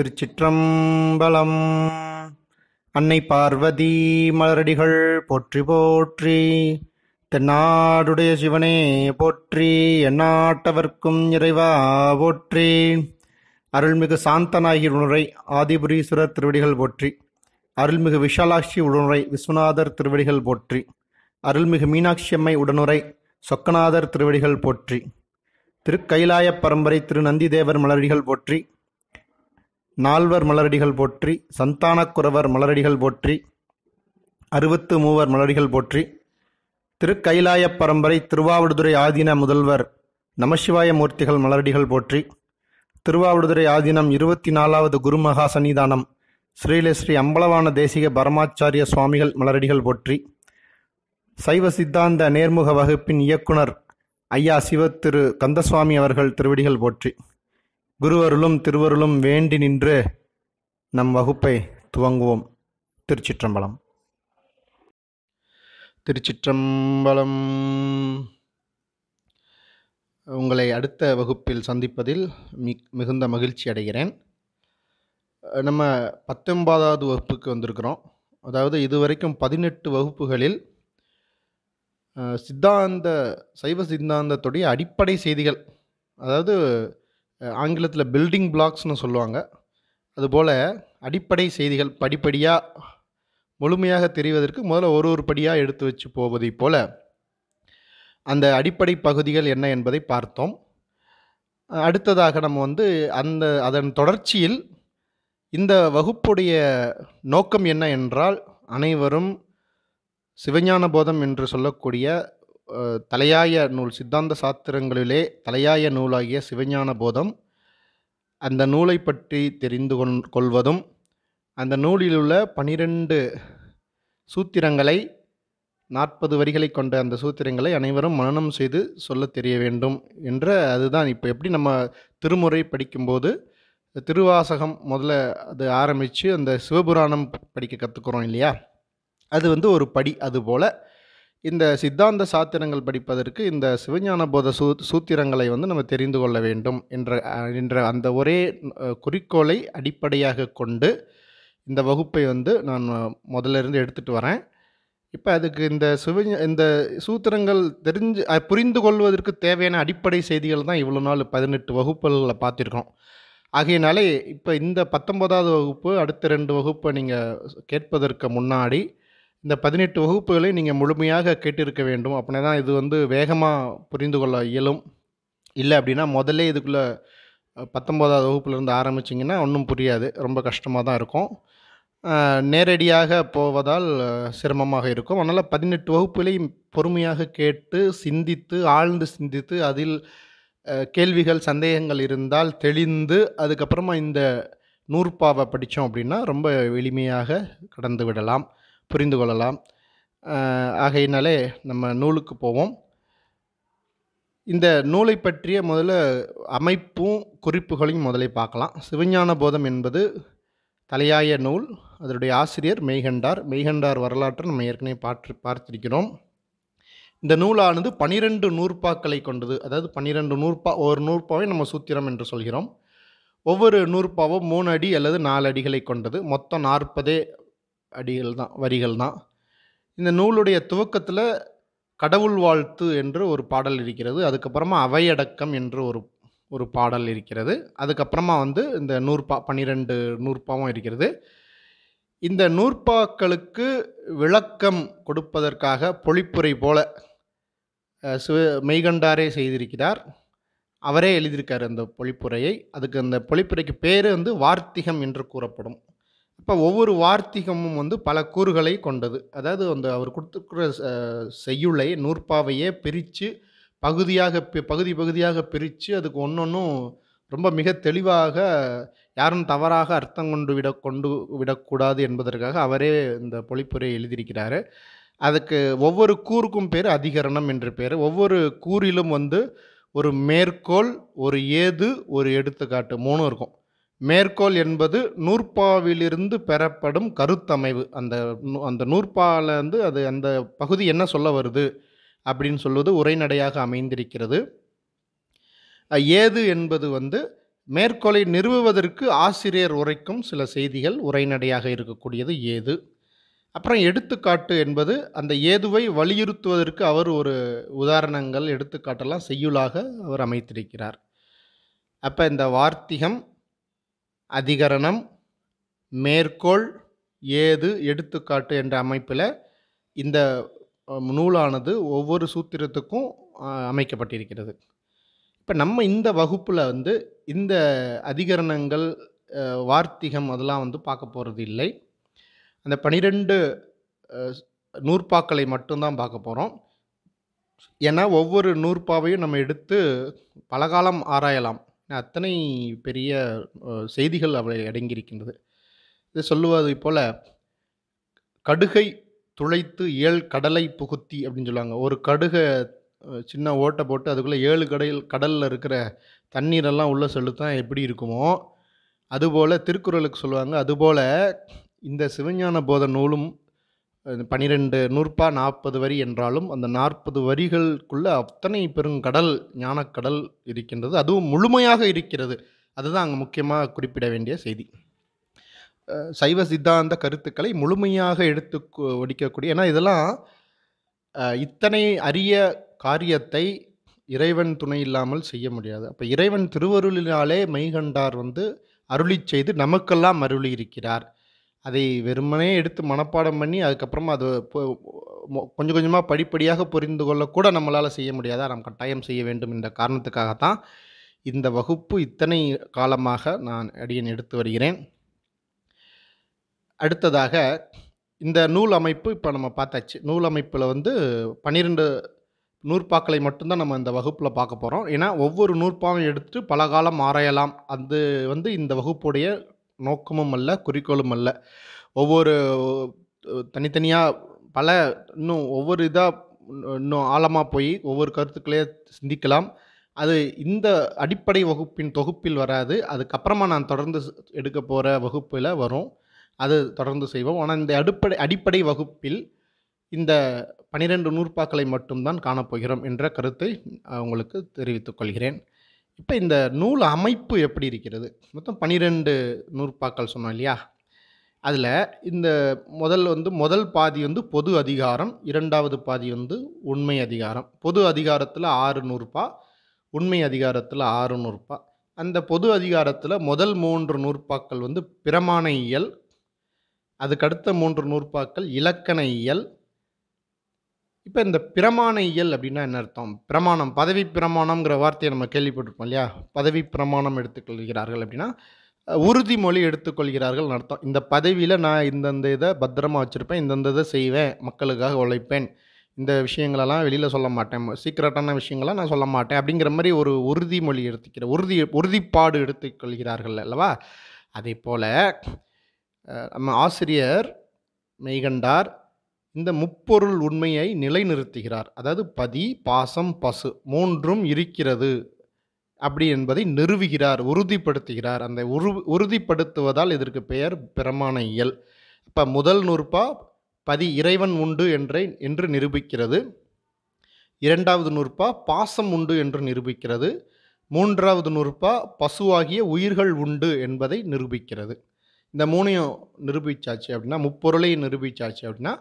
திருச்சிற்றம்பலம் அன்னை பார்வதி மலரடிகள் போற்றி போற்றி தென்னாடுடைய சிவனே போற்றி எண்ணாட்டவர்க்கும் இறைவா போற்றி அருள்மிகு சாந்தநாயகி உணரை ஆதிபுரீஸ்வரர் திருவடிகள் போற்றி அருள்மிகு விஷாலாட்சி உடனுரை விஸ்வநாதர் திருவடிகள் போற்றி அருள்மிகு மீனாட்சி அம்மை உடனுரை சொக்கநாதர் திருவடிகள் போற்றி திருக்கைலாய பரம்பரை திரு நந்திதேவர் மலரடிகள் போற்றி நால்வர் மலரடிகள் போற்றி சந்தானக்குரவர் மலரடிகள் போற்றி அறுபத்து மூவர் மலரடிகள் போற்றி திருக்கைலாய பரம்பரை திருவாவடுதுறை ஆதீன முதல்வர் நமசிவாய மூர்த்திகள் மலரடிகள் போற்றி திருவாவடுதுறை ஆதீனம் இருபத்தி நாலாவது குருமகா சன்னிதானம் ஸ்ரீலே ஸ்ரீ அம்பலவான தேசிக பரமாச்சாரிய சுவாமிகள் மலரடிகள் போற்றி சைவ சித்தாந்த நேர்முக வகுப்பின் இயக்குனர் ஐயா சிவ திரு கந்தசுவாமி அவர்கள் திருவடிகள் போற்றி குருவருளும் திருவருளும் வேண்டி நின்று நம் வகுப்பை துவங்குவோம் திருச்சிற்றம்பலம் திருச்சிற்றம்பலம் உங்களை அடுத்த வகுப்பில் சந்திப்பதில் மிகுந்த மகிழ்ச்சி அடைகிறேன் நம்ம பத்தொன்பதாவது வகுப்புக்கு வந்திருக்கிறோம் அதாவது இதுவரைக்கும் பதினெட்டு வகுப்புகளில் சித்தாந்த சைவ சித்தாந்தத்துடைய அடிப்படை செய்திகள் அதாவது ஆங்கிலத்தில் பில்டிங் பிளாக்ஸ்னு சொல்லுவாங்க அதுபோல் அடிப்படை செய்திகள் படிப்படியாக முழுமையாக தெரிவதற்கு முதல்ல ஒரு ஒரு படியாக எடுத்து வச்சு போவதை போல் அந்த அடிப்படை பகுதிகள் என்ன என்பதை பார்த்தோம் அடுத்ததாக நம்ம வந்து அந்த அதன் தொடர்ச்சியில் இந்த வகுப்புடைய நோக்கம் என்ன என்றால் அனைவரும் சிவஞான போதம் என்று சொல்லக்கூடிய தலையாய நூல் சித்தாந்த சாத்திரங்களிலே தலையாய நூலாகிய சிவஞான போதம் அந்த நூலை பற்றி தெரிந்து கொண் கொள்வதும் அந்த நூலிலுள்ள பனிரெண்டு சூத்திரங்களை நாற்பது வரிகளை கொண்ட அந்த சூத்திரங்களை அனைவரும் மனனம் செய்து சொல்ல தெரிய வேண்டும் என்ற அதுதான் இப்போ எப்படி நம்ம திருமுறை படிக்கும்போது திருவாசகம் முதல்ல அது ஆரம்பித்து அந்த சிவபுராணம் படிக்க கற்றுக்குறோம் இல்லையா அது வந்து ஒரு படி அதுபோல் இந்த சித்தாந்த சாத்திரங்கள் படிப்பதற்கு இந்த சிவஞான போத சூ சூத்திரங்களை வந்து நம்ம தெரிந்து கொள்ள வேண்டும் என்ற என்ற அந்த ஒரே குறிக்கோளை அடிப்படையாக கொண்டு இந்த வகுப்பை வந்து நான் முதல்ல இருந்து எடுத்துகிட்டு வரேன் இப்போ அதுக்கு இந்த சிவ இந்த சூத்திரங்கள் தெரிஞ்சு புரிந்து கொள்வதற்கு தேவையான அடிப்படை செய்திகள் தான் இவ்வளோ நாள் பதினெட்டு வகுப்புகளில் பார்த்துருக்கோம் ஆகையினாலே இப்போ இந்த பத்தொன்பதாவது வகுப்பு அடுத்த ரெண்டு வகுப்பை நீங்கள் கேட்பதற்கு முன்னாடி இந்த பதினெட்டு வகுப்புகளை நீங்கள் முழுமையாக கேட்டிருக்க வேண்டும் அப்படின்னா தான் இது வந்து வேகமாக புரிந்து கொள்ள இயலும் இல்லை அப்படின்னா முதல்லே இதுக்குள்ளே பத்தொம்போதாவது வகுப்புலேருந்து ஆரம்பிச்சிங்கன்னா ஒன்றும் புரியாது ரொம்ப கஷ்டமாக தான் இருக்கும் நேரடியாக போவதால் சிரமமாக இருக்கும் அதனால் பதினெட்டு வகுப்புகளையும் பொறுமையாக கேட்டு சிந்தித்து ஆழ்ந்து சிந்தித்து அதில் கேள்விகள் சந்தேகங்கள் இருந்தால் தெளிந்து அதுக்கப்புறமா இந்த நூற்பாவை படித்தோம் அப்படின்னா ரொம்ப எளிமையாக கடந்து விடலாம் புரிந்து கொள்ளலாம் ஆகையினாலே நம்ம நூலுக்கு போவோம் இந்த நூலை பற்றிய முதல்ல அமைப்பும் குறிப்புகளையும் முதலே பார்க்கலாம் சிவஞான போதம் என்பது தலையாய நூல் அதனுடைய ஆசிரியர் மெய்கண்டார் மெய்கண்டார் வரலாற்றை நம்ம ஏற்கனவே பார்த்து பார்த்திருக்கிறோம் இந்த நூலானது பனிரெண்டு நூற்பாக்களை கொண்டது அதாவது பன்னிரெண்டு நூற்பா ஒரு நூற்பாவை நம்ம சூத்திரம் என்று சொல்கிறோம் ஒவ்வொரு நூற்பாவும் மூணு அடி அல்லது நாலு அடிகளை கொண்டது மொத்தம் நாற்பதே அடிகள் தான் வரிகள் தான் இந்த நூலுடைய துவக்கத்தில் கடவுள் வாழ்த்து என்று ஒரு பாடல் இருக்கிறது அதுக்கப்புறமா அவையடக்கம் என்று ஒரு ஒரு பாடல் இருக்கிறது அதுக்கப்புறமா வந்து இந்த நூற்பா பன்னிரெண்டு நூற்பாவும் இருக்கிறது இந்த நூற்பாக்களுக்கு விளக்கம் கொடுப்பதற்காக பொழிப்புரை போல சிவ மெய்கண்டாரே செய்திருக்கிறார் அவரே எழுதியிருக்கார் அந்த பொழிப்புரையை அதுக்கு அந்த பொழிப்புரைக்கு பேர் வந்து வார்த்திகம் என்று கூறப்படும் இப்போ ஒவ்வொரு வார்த்திகமும் வந்து பல கூறுகளை கொண்டது அதாவது அந்த அவர் கொடுத்துருக்கிற செய்யுளை நூற்பாவையே பிரித்து பகுதியாக பகுதி பகுதியாக பிரித்து அதுக்கு ஒன்றொன்றும் ரொம்ப மிக தெளிவாக யாரும் தவறாக அர்த்தம் கொண்டு விட கொண்டு விடக்கூடாது என்பதற்காக அவரே இந்த பொழிப்புரை எழுதியிருக்கிறார் அதுக்கு ஒவ்வொரு கூறுக்கும் பேர் அதிகரணம் என்று பேர் ஒவ்வொரு கூறிலும் வந்து ஒரு மேற்கோள் ஒரு ஏது ஒரு எடுத்துக்காட்டு மூணும் இருக்கும் மேற்கோள் என்பது நூற்பாவிலிருந்து பெறப்படும் கருத்தமைவு அந்த அந்த நூற்பாவிலேருந்து அது அந்த பகுதி என்ன சொல்ல வருது அப்படின்னு சொல்வது உரைநடையாக அமைந்திருக்கிறது ஏது என்பது வந்து மேற்கோளை நிறுவுவதற்கு ஆசிரியர் உரைக்கும் சில செய்திகள் உரைநடையாக இருக்கக்கூடியது ஏது அப்புறம் எடுத்துக்காட்டு என்பது அந்த ஏதுவை வலியுறுத்துவதற்கு அவர் ஒரு உதாரணங்கள் எடுத்துக்காட்டெல்லாம் செய்யுளாக அவர் அமைத்திருக்கிறார் அப்போ இந்த வார்த்திகம் அதிகரணம் மேற்கோள் ஏது எடுத்துக்காட்டு என்ற அமைப்பில் இந்த நூலானது ஒவ்வொரு சூத்திரத்துக்கும் அமைக்கப்பட்டிருக்கிறது இப்போ நம்ம இந்த வகுப்பில் வந்து இந்த அதிகரணங்கள் வார்த்திகம் அதெல்லாம் வந்து பார்க்க போகிறது இல்லை அந்த பனிரெண்டு நூற்பாக்களை மட்டும்தான் பார்க்க போகிறோம் ஏன்னா ஒவ்வொரு நூற்பாவையும் நம்ம எடுத்து பலகாலம் ஆராயலாம் அத்தனை பெரிய செய்திகள் அவளை அடங்கியிருக்கின்றது இது சொல்லுவது போல் கடுகை துளைத்து ஏழு கடலை புகுத்தி அப்படின்னு சொல்லுவாங்க ஒரு கடுகை சின்ன ஓட்டை போட்டு அதுக்குள்ளே ஏழு கடையில் கடலில் இருக்கிற தண்ணீரெல்லாம் உள்ளே செலுத்தான் எப்படி இருக்குமோ அதுபோல் திருக்குறளுக்கு சொல்லுவாங்க அதுபோல் இந்த சிவஞான போத நூலும் பனிரெண்டு நூற்பா நாற்பது வரி என்றாலும் அந்த நாற்பது வரிகளுக்குள்ள அத்தனை பெருங்கடல் ஞானக்கடல் இருக்கின்றது அதுவும் முழுமையாக இருக்கிறது அதுதான் அங்கே முக்கியமாக குறிப்பிட வேண்டிய செய்தி சைவ சித்தாந்த கருத்துக்களை முழுமையாக எடுத்து ஒடிக்கக்கூடிய ஏன்னா இதெல்லாம் இத்தனை அரிய காரியத்தை இறைவன் துணை இல்லாமல் செய்ய முடியாது அப்போ இறைவன் திருவருளினாலே மெய்கண்டார் வந்து அருளி செய்து நமக்கெல்லாம் அருளி இருக்கிறார் அதை வெறுமனே எடுத்து மனப்பாடம் பண்ணி அதுக்கப்புறமா அது கொஞ்சம் கொஞ்சமாக படிப்படியாக புரிந்து கொள்ளக்கூட நம்மளால் செய்ய முடியாதா நாம் கட்டாயம் செய்ய வேண்டும் என்ற காரணத்துக்காகத்தான் இந்த வகுப்பு இத்தனை காலமாக நான் அடியன் எடுத்து வருகிறேன் அடுத்ததாக இந்த நூல் அமைப்பு இப்போ நம்ம பார்த்தாச்சு நூல் அமைப்பில் வந்து பன்னிரெண்டு நூற்பாக்களை மட்டும்தான் நம்ம இந்த வகுப்பில் பார்க்க போகிறோம் ஏன்னா ஒவ்வொரு நூற்பாவும் எடுத்துட்டு பல காலம் ஆராயலாம் அது வந்து இந்த வகுப்புடைய நோக்கமும் அல்ல குறிக்கோளும் அல்ல ஒவ்வொரு தனித்தனியாக பல இன்னும் ஒவ்வொரு இதாக இன்னும் ஆழமாக போய் ஒவ்வொரு கருத்துக்களையே சிந்திக்கலாம் அது இந்த அடிப்படை வகுப்பின் தொகுப்பில் வராது அதுக்கப்புறமா நான் தொடர்ந்து எடுக்க போகிற வகுப்பில் வரும் அது தொடர்ந்து செய்வோம் ஆனால் இந்த அடிப்படை அடிப்படை வகுப்பில் இந்த பனிரெண்டு நூற்பாக்களை மட்டும்தான் காணப்போகிறோம் என்ற கருத்தை உங்களுக்கு தெரிவித்துக் கொள்கிறேன் இப்போ இந்த நூல் அமைப்பு எப்படி இருக்கிறது மொத்தம் பன்னிரெண்டு நூற்பாக்கள் சொன்னோம் இல்லையா அதில் இந்த முதல் வந்து முதல் பாதி வந்து பொது அதிகாரம் இரண்டாவது பாதி வந்து உண்மை அதிகாரம் பொது அதிகாரத்தில் ஆறு நூறுபா உண்மை அதிகாரத்தில் ஆறு நூறுபா அந்த பொது அதிகாரத்தில் முதல் மூன்று நூற்பாக்கள் வந்து பிரமாண இயல் அதுக்கடுத்த மூன்று நூற்பாக்கள் இலக்கண இயல் இப்போ இந்த பிரமாண இயல் அப்படின்னா என்ன அர்த்தம் பிரமாணம் பதவி பிரமாணம்ங்கிற வார்த்தையை நம்ம கேள்விப்பட்டிருப்போம் இல்லையா பதவி பிரமாணம் எடுத்துக்கொள்கிறார்கள் அப்படின்னா உறுதிமொழி எடுத்துக்கொள்கிறார்கள் அர்த்தம் இந்த பதவியில் நான் இந்தந்த இதை பத்திரமாக வச்சுருப்பேன் இந்தந்த இதை செய்வேன் மக்களுக்காக உழைப்பேன் இந்த விஷயங்களெல்லாம் வெளியில் சொல்ல மாட்டேன் சீக்கிரட்டான விஷயங்களாம் நான் சொல்ல மாட்டேன் அப்படிங்கிற மாதிரி ஒரு உறுதிமொழி எடுத்துக்கிற உறுதி உறுதிப்பாடு எடுத்துக்கொள்கிறார்கள் அல்லவா அதே போல் நம்ம ஆசிரியர் மெய்கண்டார் இந்த முப்பொருள் உண்மையை நிலைநிறுத்துகிறார் அதாவது பதி பாசம் பசு மூன்றும் இருக்கிறது அப்படி என்பதை நிறுவுகிறார் உறுதிப்படுத்துகிறார் அந்த உரு உறுதிப்படுத்துவதால் இதற்கு பெயர் பிரமாண இயல் இப்போ முதல் நூற்பா பதி இறைவன் உண்டு என்றை என்று நிரூபிக்கிறது இரண்டாவது நூற்பா பாசம் உண்டு என்று நிரூபிக்கிறது மூன்றாவது நூற்பா பசுவாகிய உயிர்கள் உண்டு என்பதை நிரூபிக்கிறது இந்த மூணையும் நிரூபிச்சாச்சு அப்படின்னா முப்பொருளையும் நிரூபித்தாச்சு அப்படின்னா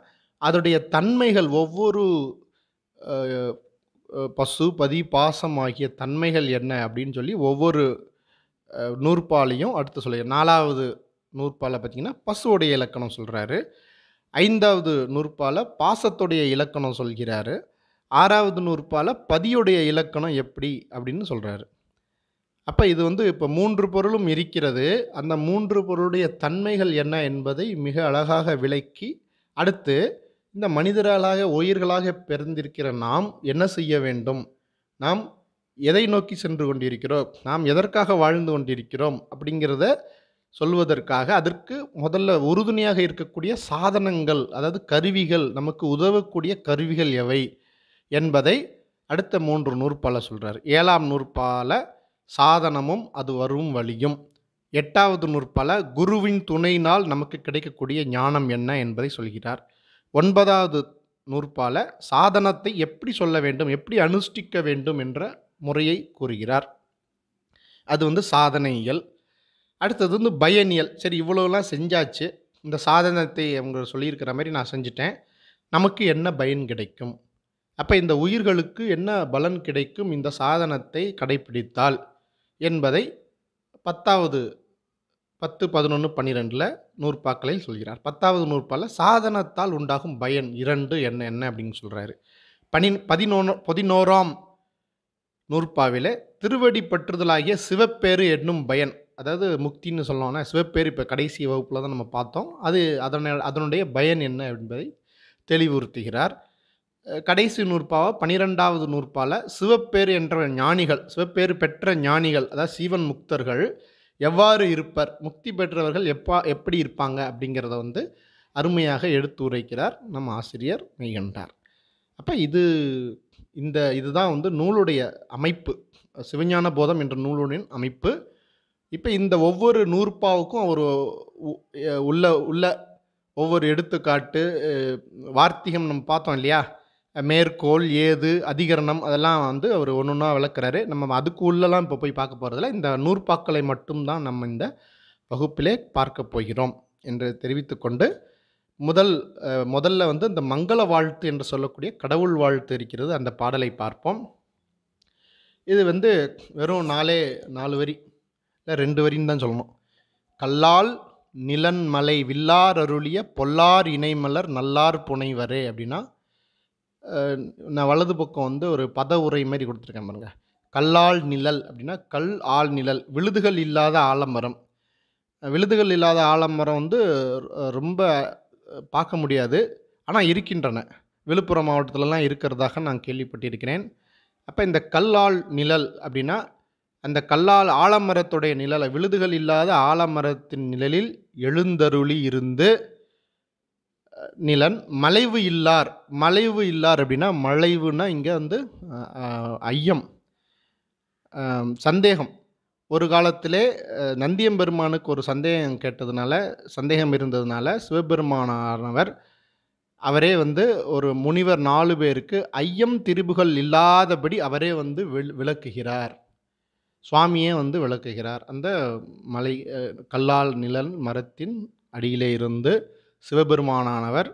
அதோடைய தன்மைகள் ஒவ்வொரு பசு பதி பாசம் ஆகிய தன்மைகள் என்ன அப்படின்னு சொல்லி ஒவ்வொரு நூற்பாலையும் அடுத்து சொல்லி நாலாவது நூற்பாலை பார்த்திங்கன்னா பசுவோடைய இலக்கணம் சொல்கிறாரு ஐந்தாவது நூற்பாலை பாசத்துடைய இலக்கணம் சொல்கிறாரு ஆறாவது நூற்பாலை பதியுடைய இலக்கணம் எப்படி அப்படின்னு சொல்கிறாரு அப்போ இது வந்து இப்போ மூன்று பொருளும் இருக்கிறது அந்த மூன்று பொருளுடைய தன்மைகள் என்ன என்பதை மிக அழகாக விளக்கி அடுத்து இந்த மனிதர்களாக உயிர்களாக பிறந்திருக்கிற நாம் என்ன செய்ய வேண்டும் நாம் எதை நோக்கி சென்று கொண்டிருக்கிறோம் நாம் எதற்காக வாழ்ந்து கொண்டிருக்கிறோம் அப்படிங்கிறத சொல்வதற்காக அதற்கு முதல்ல உறுதுணையாக இருக்கக்கூடிய சாதனங்கள் அதாவது கருவிகள் நமக்கு உதவக்கூடிய கருவிகள் எவை என்பதை அடுத்த மூன்று நூற்பால சொல்கிறார் ஏழாம் நூற்பால சாதனமும் அது வரும் வழியும் எட்டாவது நூற்பால குருவின் துணையினால் நமக்கு கிடைக்கக்கூடிய ஞானம் என்ன என்பதை சொல்கிறார் ஒன்பதாவது நூற்பால சாதனத்தை எப்படி சொல்ல வேண்டும் எப்படி அனுஷ்டிக்க வேண்டும் என்ற முறையை கூறுகிறார் அது வந்து சாதனையியல் அடுத்தது வந்து பயனியல் சரி இவ்வளோலாம் செஞ்சாச்சு இந்த சாதனத்தை அவங்க சொல்லியிருக்கிற மாதிரி நான் செஞ்சுட்டேன் நமக்கு என்ன பயன் கிடைக்கும் அப்போ இந்த உயிர்களுக்கு என்ன பலன் கிடைக்கும் இந்த சாதனத்தை கடைபிடித்தால் என்பதை பத்தாவது பத்து பதினொன்று பன்னிரெண்டில் நூற்பாக்களில் சொல்கிறார் பத்தாவது நூற்பால் சாதனத்தால் உண்டாகும் பயன் இரண்டு என்ன என்ன அப்படின்னு சொல்கிறாரு பனி பதினொன்று பதினோராம் நூற்பாவில் திருவடி பற்றுதலாகிய சிவப்பேறு என்னும் பயன் அதாவது முக்தின்னு சொல்லணும்னா சிவப்பேறு இப்போ கடைசி வகுப்பில் தான் நம்ம பார்த்தோம் அது அதனை அதனுடைய பயன் என்ன என்பதை தெளிவுறுத்துகிறார் கடைசி நூற்பாவை பனிரெண்டாவது நூற்பாவில் சிவப்பேறு என்ற ஞானிகள் சிவப்பேறு பெற்ற ஞானிகள் அதாவது சீவன் முக்தர்கள் எவ்வாறு இருப்பர் முக்தி பெற்றவர்கள் எப்பா எப்படி இருப்பாங்க அப்படிங்கிறத வந்து அருமையாக எடுத்துரைக்கிறார் நம் ஆசிரியர் மெய்கண்டார் அப்போ இது இந்த இதுதான் வந்து நூலுடைய அமைப்பு சிவஞான போதம் என்ற நூலுடன் அமைப்பு இப்போ இந்த ஒவ்வொரு நூற்பாவுக்கும் ஒரு உள்ள உள்ள ஒவ்வொரு எடுத்துக்காட்டு வார்த்திகம் நம்ம பார்த்தோம் இல்லையா மேற்கோள் ஏது அதிகரணம் அதெல்லாம் வந்து அவர் ஒன்று ஒன்றா விளக்குறாரு நம்ம அதுக்கு உள்ளலாம் இப்போ போய் பார்க்க போகிறதில்ல இந்த நூற்பாக்களை மட்டும்தான் நம்ம இந்த வகுப்பிலே பார்க்க போகிறோம் என்று தெரிவித்துக்கொண்டு முதல் முதல்ல வந்து இந்த மங்கள வாழ்த்து என்று சொல்லக்கூடிய கடவுள் வாழ்த்து இருக்கிறது அந்த பாடலை பார்ப்போம் இது வந்து வெறும் நாலே நாலு வரி இல்லை ரெண்டு வரின்னு தான் சொல்லணும் கல்லால் நிலன் மலை வில்லார் அருளிய பொல்லார் இணைமலர் நல்லார் புனைவரே அப்படின்னா நான் வலது பக்கம் வந்து ஒரு பத உரை மாதிரி கொடுத்துருக்கேன் பாருங்கள் கல்லால் நிழல் அப்படின்னா கல் ஆள் நிழல் விழுதுகள் இல்லாத ஆலமரம் விழுதுகள் இல்லாத ஆலமரம் வந்து ரொம்ப பார்க்க முடியாது ஆனால் இருக்கின்றன விழுப்புரம் மாவட்டத்திலலாம் இருக்கிறதாக நான் கேள்விப்பட்டிருக்கிறேன் அப்போ இந்த கல்லால் நிழல் அப்படின்னா அந்த கல்லால் ஆலமரத்துடைய நிழலை விழுதுகள் இல்லாத ஆலமரத்தின் நிழலில் எழுந்தருளி இருந்து நிலன் மலைவு இல்லார் மலைவு இல்லார் அப்படின்னா மலைவுன்னா இங்கே வந்து ஐயம் சந்தேகம் ஒரு காலத்திலே நந்தியம்பெருமானுக்கு ஒரு சந்தேகம் கேட்டதுனால சந்தேகம் இருந்ததுனால சிவபெருமானானவர் அவரே வந்து ஒரு முனிவர் நாலு பேருக்கு ஐயம் திரிபுகள் இல்லாதபடி அவரே வந்து விளக்குகிறார் சுவாமியே வந்து விளக்குகிறார் அந்த மலை கல்லால் நிழல் மரத்தின் அடியிலே இருந்து சிவபெருமானானவர்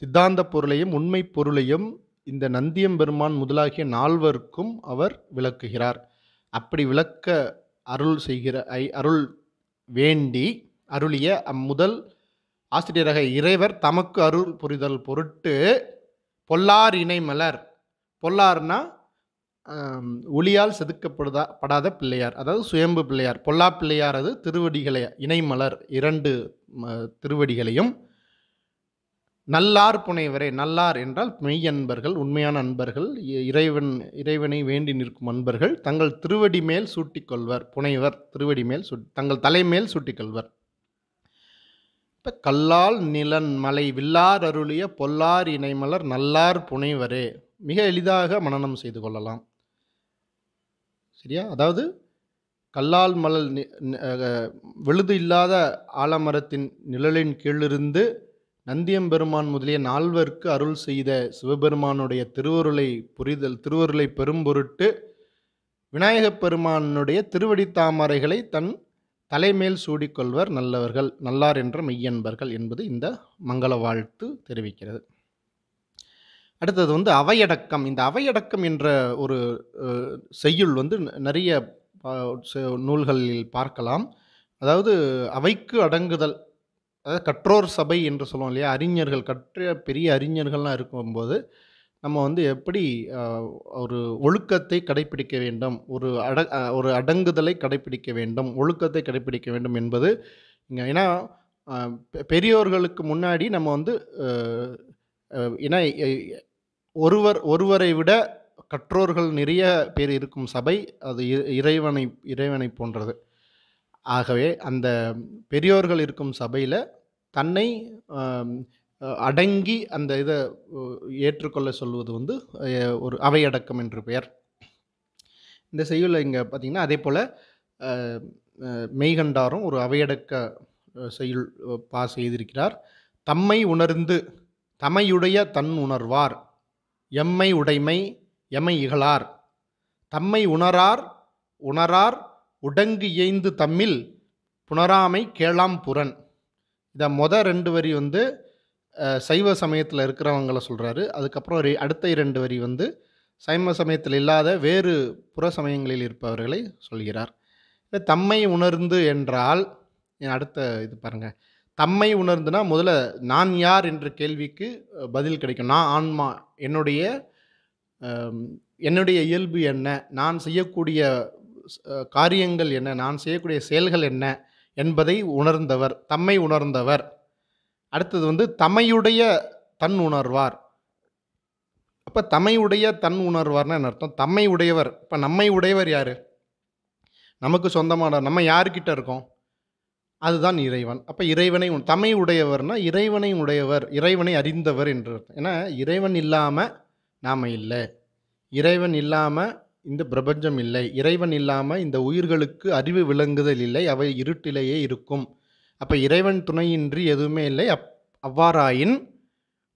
சித்தாந்த பொருளையும் உண்மை பொருளையும் இந்த நந்தியம் பெருமான் முதலாகிய நால்வருக்கும் அவர் விளக்குகிறார் அப்படி விளக்க அருள் செய்கிற ஐ அருள் வேண்டி அருளிய அம்முதல் ஆசிரியராக இறைவர் தமக்கு அருள் புரிதல் பொருட்டு பொல்லார் இணை மலர் பொல்லார்னா ஒளியால் செதுக்கப்படுதா படாத பிள்ளையார் அதாவது சுயம்பு பிள்ளையார் பொல்லா பிள்ளையாரது திருவடிகளை இணைமலர் இரண்டு திருவடிகளையும் நல்லார் புனைவரே நல்லார் என்றால் மெய் அன்பர்கள் உண்மையான அன்பர்கள் இறைவன் இறைவனை வேண்டி நிற்கும் அன்பர்கள் தங்கள் திருவடி மேல் சூட்டிக்கொள்வர் புனைவர் திருவடி மேல் சு தங்கள் தலைமேல் சூட்டிக்கொள்வர் இப்போ கல்லால் நிலன் மலை வில்லார் அருளிய பொல்லார் இணைமலர் நல்லார் புனைவரே மிக எளிதாக மனநம் செய்து கொள்ளலாம் சரியா அதாவது கல்லால் மலல் விழுது இல்லாத ஆலமரத்தின் நிழலின் கீழிருந்து நந்தியம்பெருமான் முதலிய நால்வர்க்கு அருள் செய்த சிவபெருமானுடைய திருவருளை புரிதல் திருவருளை பெரும் பொருட்டு விநாயகப் பெருமானுடைய திருவடித்தாமரைகளை தன் தலைமேல் சூடிக்கொள்வர் நல்லவர்கள் நல்லார் என்ற மெய்யன்பர்கள் என்பது இந்த மங்கள வாழ்த்து தெரிவிக்கிறது அடுத்தது வந்து அவையடக்கம் இந்த அவையடக்கம் என்ற ஒரு செய்யுள் வந்து நிறைய நூல்களில் பார்க்கலாம் அதாவது அவைக்கு அடங்குதல் அதாவது கற்றோர் சபை என்று சொல்லுவோம் இல்லையா அறிஞர்கள் கற்ற பெரிய அறிஞர்கள்லாம் இருக்கும்போது நம்ம வந்து எப்படி ஒரு ஒழுக்கத்தை கடைபிடிக்க வேண்டும் ஒரு அட ஒரு அடங்குதலை கடைபிடிக்க வேண்டும் ஒழுக்கத்தை கடைபிடிக்க வேண்டும் என்பது இங்கே ஏன்னா பெரியோர்களுக்கு முன்னாடி நம்ம வந்து ஏன்னா ஒருவர் ஒருவரை விட கற்றோர்கள் நிறைய பேர் இருக்கும் சபை அது இறைவனை இறைவனை போன்றது ஆகவே அந்த பெரியோர்கள் இருக்கும் சபையில் தன்னை அடங்கி அந்த இதை ஏற்றுக்கொள்ள சொல்வது வந்து ஒரு அவையடக்கம் என்று பெயர் இந்த செய்யுள் இங்கே பார்த்திங்கன்னா அதே போல் மெய்கண்டாரும் ஒரு அவையடக்க செய்யுள் பா செய்திருக்கிறார் தம்மை உணர்ந்து தமையுடைய தன் உணர்வார் எம்மை உடைமை எமை இகழார் தம்மை உணரார் உணரார் உடங்கு ஏய்ந்து தம்மில் புணராமை கேளாம் புறன் இதை மொதல் ரெண்டு வரி வந்து சைவ சமயத்தில் இருக்கிறவங்கள சொல்கிறாரு அதுக்கப்புறம் அடுத்த இரண்டு வரி வந்து சைவ சமயத்தில் இல்லாத வேறு புற சமயங்களில் இருப்பவர்களை சொல்கிறார் தம்மை உணர்ந்து என்றால் அடுத்த இது பாருங்கள் தம்மை உணர்ந்துனா முதல்ல நான் யார் என்ற கேள்விக்கு பதில் கிடைக்கும் நான் ஆன்மா என்னுடைய என்னுடைய இயல்பு என்ன நான் செய்யக்கூடிய காரியங்கள் என்ன நான் செய்யக்கூடிய செயல்கள் என்ன என்பதை உணர்ந்தவர் தம்மை உணர்ந்தவர் அடுத்தது வந்து தமையுடைய தன் உணர்வார் அப்போ தமையுடைய தன் உணர்வார்னா என்ன அர்த்தம் தம்மை உடையவர் இப்போ நம்மை உடையவர் யார் நமக்கு சொந்தமான நம்ம யாருக்கிட்ட இருக்கோம் அதுதான் இறைவன் அப்போ இறைவனை தமை உடையவர்னா இறைவனை உடையவர் இறைவனை அறிந்தவர் என்று ஏன்னா இறைவன் இல்லாமல் நாம் இல்லை இறைவன் இல்லாமல் இந்த பிரபஞ்சம் இல்லை இறைவன் இல்லாமல் இந்த உயிர்களுக்கு அறிவு விளங்குதல் இல்லை அவை இருட்டிலேயே இருக்கும் அப்போ இறைவன் துணையின்றி எதுவுமே இல்லை அப் அவ்வாறாயின்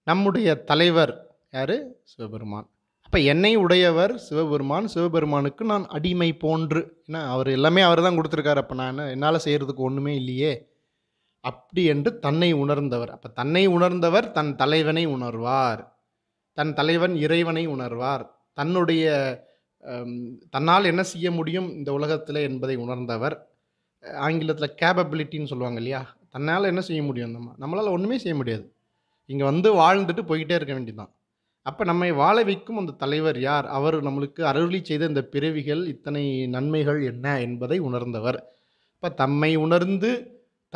நம்முடைய தலைவர் யார் சிவபெருமான் அப்போ என்னை உடையவர் சிவபெருமான் சிவபெருமானுக்கு நான் அடிமை போன்று ஏன்னா அவர் எல்லாமே அவர் தான் கொடுத்துருக்காரு அப்போ நான் என்னால் செய்கிறதுக்கு ஒன்றுமே இல்லையே அப்படி என்று தன்னை உணர்ந்தவர் அப்போ தன்னை உணர்ந்தவர் தன் தலைவனை உணர்வார் தன் தலைவன் இறைவனை உணர்வார் தன்னுடைய தன்னால் என்ன செய்ய முடியும் இந்த உலகத்தில் என்பதை உணர்ந்தவர் ஆங்கிலத்தில் கேபபிலிட்டின்னு சொல்லுவாங்க இல்லையா தன்னால் என்ன செய்ய முடியும் நம்ம நம்மளால் ஒன்றுமே செய்ய முடியாது இங்கே வந்து வாழ்ந்துட்டு போய்கிட்டே இருக்க வேண்டியதுதான் அப்போ நம்மை வாழ வைக்கும் அந்த தலைவர் யார் அவர் நம்மளுக்கு அருளி செய்த இந்த பிறவிகள் இத்தனை நன்மைகள் என்ன என்பதை உணர்ந்தவர் இப்போ தம்மை உணர்ந்து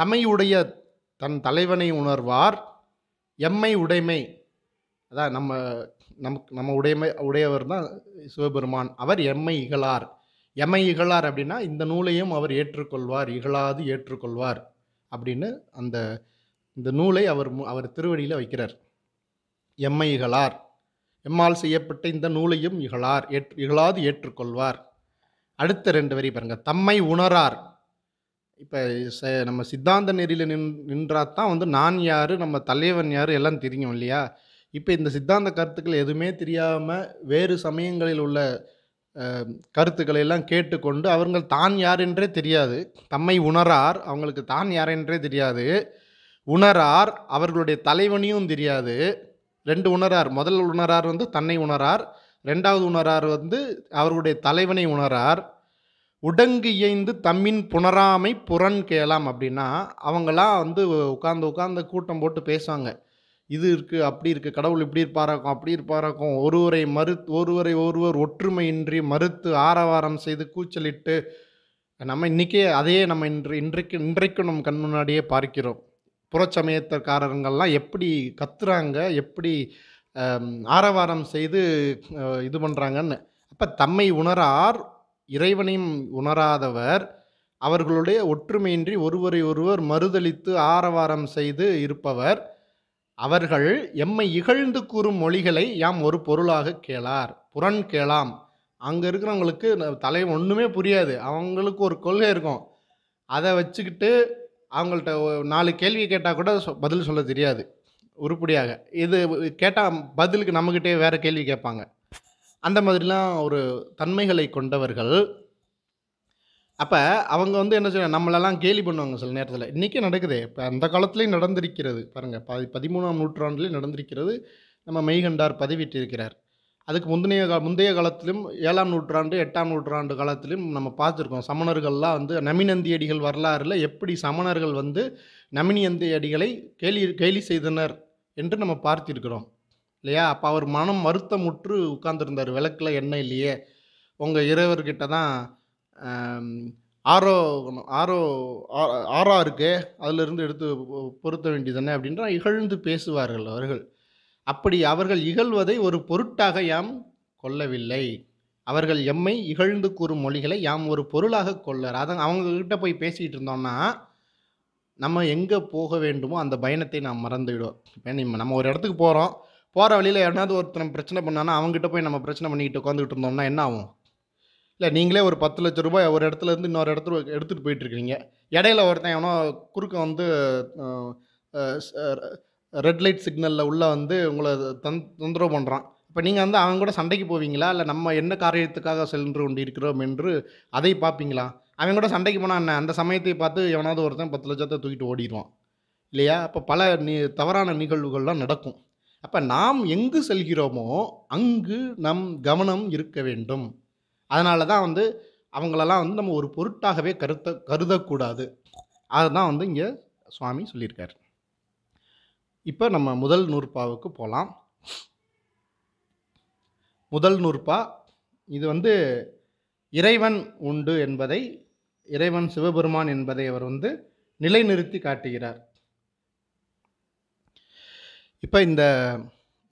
தமையுடைய தன் தலைவனை உணர்வார் எம்மை உடைமை அதான் நம்ம நமக்கு நம்ம உடையமை உடையவர் தான் சிவபெருமான் அவர் எம்மை இகழார் எம்மை இகழார் அப்படின்னா இந்த நூலையும் அவர் ஏற்றுக்கொள்வார் இகழாது ஏற்றுக்கொள்வார் அப்படின்னு அந்த இந்த நூலை அவர் அவர் திருவடியில் வைக்கிறார் எம்மை இகழார் எம்மால் செய்யப்பட்ட இந்த நூலையும் இகழார் ஏற்று இகழாது ஏற்றுக்கொள்வார் அடுத்த ரெண்டு வரி பாருங்கள் தம்மை உணரார் இப்போ ச நம்ம சித்தாந்த நெறியில் நின் நின்றாதான் வந்து நான் யார் நம்ம தலைவன் யார் எல்லாம் தெரியும் இல்லையா இப்போ இந்த சித்தாந்த கருத்துக்கள் எதுவுமே தெரியாமல் வேறு சமயங்களில் உள்ள கருத்துக்களை எல்லாம் கேட்டுக்கொண்டு அவர்கள் தான் யார் என்றே தெரியாது தம்மை உணரார் அவங்களுக்கு தான் யார் என்றே தெரியாது உணரார் அவர்களுடைய தலைவனையும் தெரியாது ரெண்டு உணரார் முதல் உணரார் வந்து தன்னை உணரார் ரெண்டாவது உணரார் வந்து அவர்களுடைய தலைவனை உணரார் உடங்கு இயைந்து தம்மின் புணராமை புறன் கேளாம் அப்படின்னா அவங்களாம் வந்து உட்காந்து உட்காந்து கூட்டம் போட்டு பேசுவாங்க இது இருக்குது அப்படி இருக்குது கடவுள் இப்படி இருப்பாராக்கும் அப்படி இருப்பாராக்கும் ஒருவரை மறு ஒருவரை ஒருவர் ஒற்றுமையின்றி மறுத்து ஆரவாரம் செய்து கூச்சலிட்டு நம்ம இன்றைக்கே அதையே நம்ம இன்று இன்றைக்கு இன்றைக்கும் நம் கண் முன்னாடியே பார்க்கிறோம் புறச்சமயத்தக்காரங்கள்லாம் எப்படி கத்துறாங்க எப்படி ஆரவாரம் செய்து இது பண்ணுறாங்கன்னு அப்போ தம்மை உணரார் இறைவனையும் உணராதவர் அவர்களுடைய ஒற்றுமையின்றி ஒருவரை ஒருவர் மறுதளித்து ஆரவாரம் செய்து இருப்பவர் அவர்கள் எம்மை இகழ்ந்து கூறும் மொழிகளை யாம் ஒரு பொருளாக கேளார் புறன் கேளாம் அங்கே இருக்கிறவங்களுக்கு தலை ஒன்றுமே புரியாது அவங்களுக்கு ஒரு கொள்கை இருக்கும் அதை வச்சுக்கிட்டு அவங்கள்ட்ட நாலு கேள்வி கேட்டால் கூட பதில் சொல்ல தெரியாது உருப்படியாக இது கேட்டால் பதிலுக்கு நம்மக்கிட்டே வேறு கேள்வி கேட்பாங்க அந்த மாதிரிலாம் ஒரு தன்மைகளை கொண்டவர்கள் அப்போ அவங்க வந்து என்ன சொல்ல நம்மளெல்லாம் கேலி பண்ணுவாங்க சில நேரத்தில் இன்றைக்கி நடக்குதே! இப்போ அந்த காலத்துலேயும் நடந்திருக்கிறது. பாருங்கள் பதி பதிமூணாம் நூற்றாண்டுலேயும் நடந்திருக்கிறது. நம்ம மெய்கண்டார் பதிவிட்டிருக்கிறார். அதுக்கு முந்தைய கா முந்தைய காலத்திலும் ஏழாம் நூற்றாண்டு, எட்டாம் நூற்றாண்டு காலத்திலும் நம்ம பார்த்துருக்கோம். சமணர்கள்லாம் வந்து நமினந்தியடிகள் வரலாறுல எப்படி சமணர்கள் வந்து நமினியந்தியடிகளை கேலி கேலி செய்தனர் என்று நம்ம பார்த்திருக்கிறோம். இல்லையா? அப்போ அவர் மனம் வருத்தமுற்று உட்கார்ந்துருந்தார் விளக்கில் எண்ணெய் இல்லையே! உங்கள் இறைவர்கிட்ட தான் ஆரோ ஆரோ ஆரா இருக்கே அதிலிருந்து எடுத்து பொருத்த வேண்டியதானே அப்படின்ற இகழ்ந்து பேசுவார்கள் அவர்கள் அப்படி அவர்கள் இகழ்வதை ஒரு பொருட்டாக யாம் கொள்ளவில்லை அவர்கள் எம்மை இகழ்ந்து கூறும் மொழிகளை யாம் ஒரு பொருளாக கொள்ளர் அதை அவங்கக்கிட்ட போய் பேசிக்கிட்டு இருந்தோம்னா நம்ம எங்கே போக வேண்டுமோ அந்த பயணத்தை நாம் மறந்துவிடுவோம் இப்போ நம்ம நம்ம ஒரு இடத்துக்கு போகிறோம் போகிற வழியில் எவனாவது ஒருத்தன் பிரச்சனை பண்ணானா அவங்ககிட்ட போய் நம்ம பிரச்சனை பண்ணிக்கிட்டு உட்காந்துக்கிட்டு இருந்தோம்னா என்ன ஆகும் இல்லை நீங்களே ஒரு பத்து லட்ச ரூபாய் ஒரு இடத்துல இருந்து இன்னொரு இடத்துல எடுத்துகிட்டு போயிட்டுருக்கீங்க இடையில ஒருத்தன் எவனோ குறுக்க வந்து ரெட் லைட் சிக்னலில் உள்ளே வந்து உங்களை தந் தொந்தரவு பண்ணுறான் இப்போ நீங்கள் வந்து அவங்க கூட சண்டைக்கு போவீங்களா இல்லை நம்ம என்ன காரியத்துக்காக சென்று கொண்டு இருக்கிறோம் என்று அதை பார்ப்பீங்களா அவன் கூட சண்டைக்கு போனால் என்ன அந்த சமயத்தை பார்த்து எவனாவது ஒருத்தன் பத்து லட்சத்தை தூக்கிட்டு ஓடிடுவான் இல்லையா அப்போ பல நி தவறான நிகழ்வுகள்லாம் நடக்கும் அப்போ நாம் எங்கு செல்கிறோமோ அங்கு நம் கவனம் இருக்க வேண்டும் அதனால தான் வந்து அவங்களெல்லாம் வந்து நம்ம ஒரு பொருட்டாகவே கருத்த கருதக்கூடாது அதுதான் வந்து இங்கே சுவாமி சொல்லியிருக்கார் இப்போ நம்ம முதல் நூற்பாவுக்கு போகலாம் முதல் நூற்பா இது வந்து இறைவன் உண்டு என்பதை இறைவன் சிவபெருமான் என்பதை அவர் வந்து நிலைநிறுத்தி காட்டுகிறார் இப்போ இந்த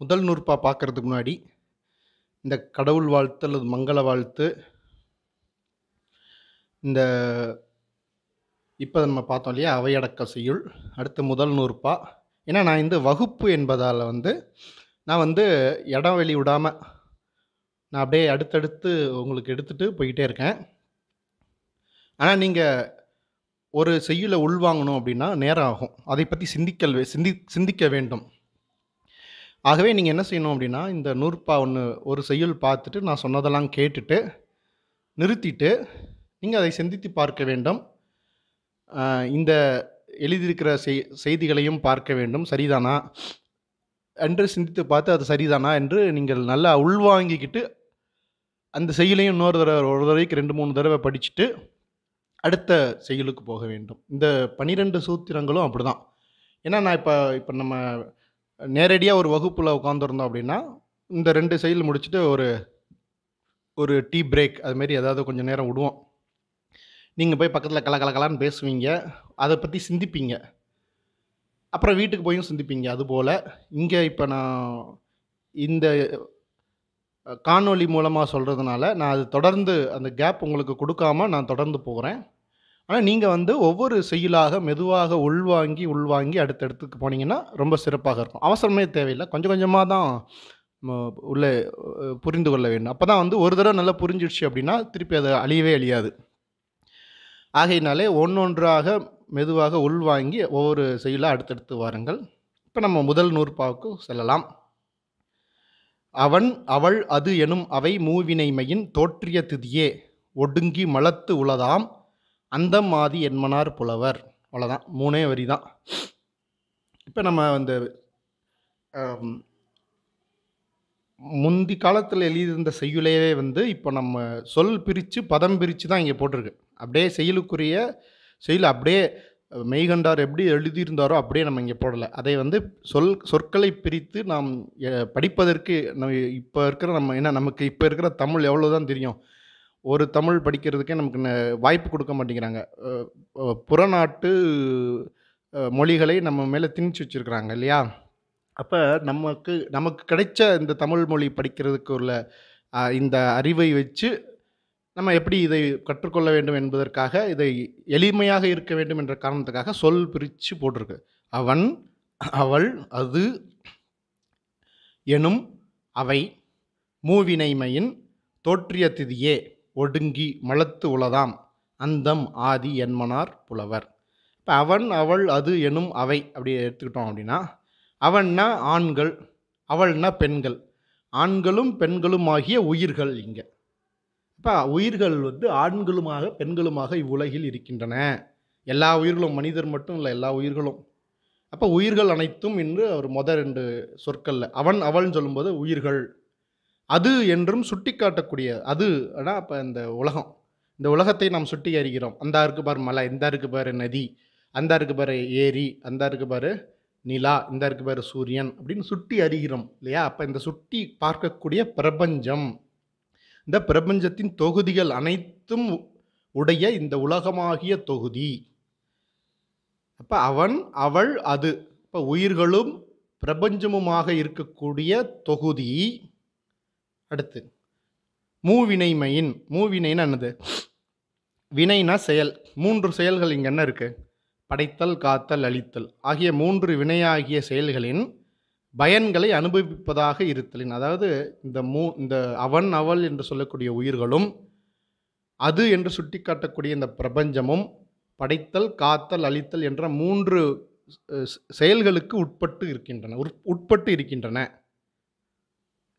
முதல் நூற்பா பார்க்குறதுக்கு முன்னாடி இந்த கடவுள் வாழ்த்து அல்லது மங்கள வாழ்த்து இந்த இப்போ நம்ம பார்த்தோம் இல்லையா அவையடக்க செய்யுள் அடுத்து முதல் நூறுப்பா ஏன்னா நான் இந்த வகுப்பு என்பதால் வந்து நான் வந்து இடம் வெளி விடாமல் நான் அப்படியே அடுத்தடுத்து உங்களுக்கு எடுத்துகிட்டு போய்கிட்டே இருக்கேன் ஆனால் நீங்கள் ஒரு செய்யுளை உள்வாங்கணும் அப்படின்னா நேரம் ஆகும் அதை பற்றி சிந்திக்கல் சிந்தி சிந்திக்க வேண்டும் ஆகவே நீங்கள் என்ன செய்யணும் அப்படின்னா இந்த நூற்பா ஒன்று ஒரு செய்யுள் பார்த்துட்டு நான் சொன்னதெல்லாம் கேட்டுட்டு நிறுத்திட்டு நீங்கள் அதை சிந்தித்து பார்க்க வேண்டும் இந்த எழுதியிருக்கிற செய்திகளையும் பார்க்க வேண்டும் சரிதானா என்று சிந்தித்து பார்த்து அது சரிதானா என்று நீங்கள் நல்லா உள்வாங்கிக்கிட்டு அந்த செயலையும் இன்னொரு தடவை ஒரு தடவைக்கு ரெண்டு மூணு தடவை படிச்சுட்டு அடுத்த செயலுக்கு போக வேண்டும் இந்த பனிரெண்டு சூத்திரங்களும் அப்படி தான் ஏன்னா நான் இப்போ இப்போ நம்ம நேரடியாக ஒரு வகுப்பில் உட்காந்துருந்தோம் அப்படின்னா இந்த ரெண்டு செயல் முடிச்சுட்டு ஒரு ஒரு டீ பிரேக் அதுமாரி ஏதாவது கொஞ்சம் நேரம் விடுவோம் நீங்கள் போய் பக்கத்தில் கல கலக்கலான்னு பேசுவீங்க அதை பற்றி சிந்திப்பீங்க அப்புறம் வீட்டுக்கு போயும் சிந்திப்பீங்க அதுபோல் இங்கே இப்போ நான் இந்த காணொலி மூலமாக சொல்கிறதுனால நான் அது தொடர்ந்து அந்த கேப் உங்களுக்கு கொடுக்காமல் நான் தொடர்ந்து போகிறேன் ஆனால் நீங்கள் வந்து ஒவ்வொரு செயலாக மெதுவாக உள்வாங்கி உள்வாங்கி அடுத்த இடத்துக்கு போனீங்கன்னா ரொம்ப சிறப்பாக இருக்கும் அவசரமே தேவையில்லை கொஞ்சம் கொஞ்சமாக தான் உள்ளே புரிந்து கொள்ள வேண்டும் அப்போ தான் வந்து ஒரு தடவை நல்லா புரிஞ்சிடுச்சு அப்படின்னா திருப்பி அதை அழியவே அழியாது ஆகையினாலே ஒன்றொன்றாக மெதுவாக உள்வாங்கி ஒவ்வொரு செயலாக அடுத்தடுத்து வாருங்கள் இப்போ நம்ம முதல் நூற்பாவுக்கு செல்லலாம் அவன் அவள் அது எனும் அவை மூவினைமையின் தோற்றிய திதியே ஒடுங்கி மலத்து உளதாம் அந்த மாதி என்மனார் புலவர் அவ்வளோதான் மூணே வரி தான் இப்போ நம்ம அந்த முந்தி காலத்தில் எழுதியிருந்த செய்யுளையவே வந்து இப்போ நம்ம சொல் பிரித்து பதம் பிரித்து தான் இங்கே போட்டிருக்கு அப்படியே செயலுக்குரிய செயல் அப்படியே மெய்கண்டார் எப்படி எழுதியிருந்தாரோ அப்படியே நம்ம இங்கே போடலை அதை வந்து சொல் சொற்களை பிரித்து நாம் படிப்பதற்கு நம்ம இப்போ இருக்கிற நம்ம என்ன நமக்கு இப்போ இருக்கிற தமிழ் எவ்வளோ தான் தெரியும் ஒரு தமிழ் படிக்கிறதுக்கே நமக்கு வாய்ப்பு கொடுக்க மாட்டேங்கிறாங்க புறநாட்டு மொழிகளை நம்ம மேலே திணிச்சு வச்சுருக்குறாங்க இல்லையா அப்போ நமக்கு நமக்கு கிடைச்ச இந்த தமிழ் மொழி படிக்கிறதுக்கு உள்ள இந்த அறிவை வச்சு நம்ம எப்படி இதை கற்றுக்கொள்ள வேண்டும் என்பதற்காக இதை எளிமையாக இருக்க வேண்டும் என்ற காரணத்துக்காக சொல் பிரித்து போட்டிருக்கு அவன் அவள் அது எனும் அவை மூவினைமையின் தோற்றிய திதியே ஒடுங்கி மலத்து உளதாம் அந்தம் ஆதி என்மனார் புலவர் இப்போ அவன் அவள் அது எனும் அவை அப்படி எடுத்துக்கிட்டோம் அப்படின்னா அவன்னா ஆண்கள் அவள்னா பெண்கள் ஆண்களும் பெண்களும் ஆகிய உயிர்கள் இங்கே இப்போ உயிர்கள் வந்து ஆண்களுமாக பெண்களுமாக இவ்வுலகில் இருக்கின்றன எல்லா உயிர்களும் மனிதர் மட்டும் இல்லை எல்லா உயிர்களும் அப்போ உயிர்கள் அனைத்தும் என்று அவர் மொதல் ரெண்டு சொற்களில் அவன் அவள்னு சொல்லும்போது உயிர்கள் அது என்றும் சுட்டிக்காட்டக்கூடிய அது ஆனால் அப்போ இந்த உலகம் இந்த உலகத்தை நாம் சுட்டி அறிகிறோம் அந்த இருக்கு பாரு மலை இந்த இருக்கு பாரு நதி அந்த இருக்கு பாரு ஏரி அந்த இருக்கு பாரு நிலா இந்த இருக்கு பாரு சூரியன் அப்படின்னு சுட்டி அறிகிறோம் இல்லையா அப்போ இந்த சுட்டி பார்க்கக்கூடிய பிரபஞ்சம் இந்த பிரபஞ்சத்தின் தொகுதிகள் அனைத்தும் உடைய இந்த உலகமாகிய தொகுதி அப்போ அவன் அவள் அது இப்போ உயிர்களும் பிரபஞ்சமுமாக இருக்கக்கூடிய தொகுதி அடுத்து மூவினைமையின் மூவினைன்னு என்னது வினைனா செயல் மூன்று செயல்கள் இங்கே என்ன இருக்குது படைத்தல் காத்தல் அழித்தல் ஆகிய மூன்று வினையாகிய செயல்களின் பயன்களை அனுபவிப்பதாக இருத்தலின் அதாவது இந்த மூ இந்த அவன் அவள் என்று சொல்லக்கூடிய உயிர்களும் அது என்று சுட்டிக்காட்டக்கூடிய இந்த பிரபஞ்சமும் படைத்தல் காத்தல் அழித்தல் என்ற மூன்று செயல்களுக்கு உட்பட்டு இருக்கின்றன உட்பட்டு இருக்கின்றன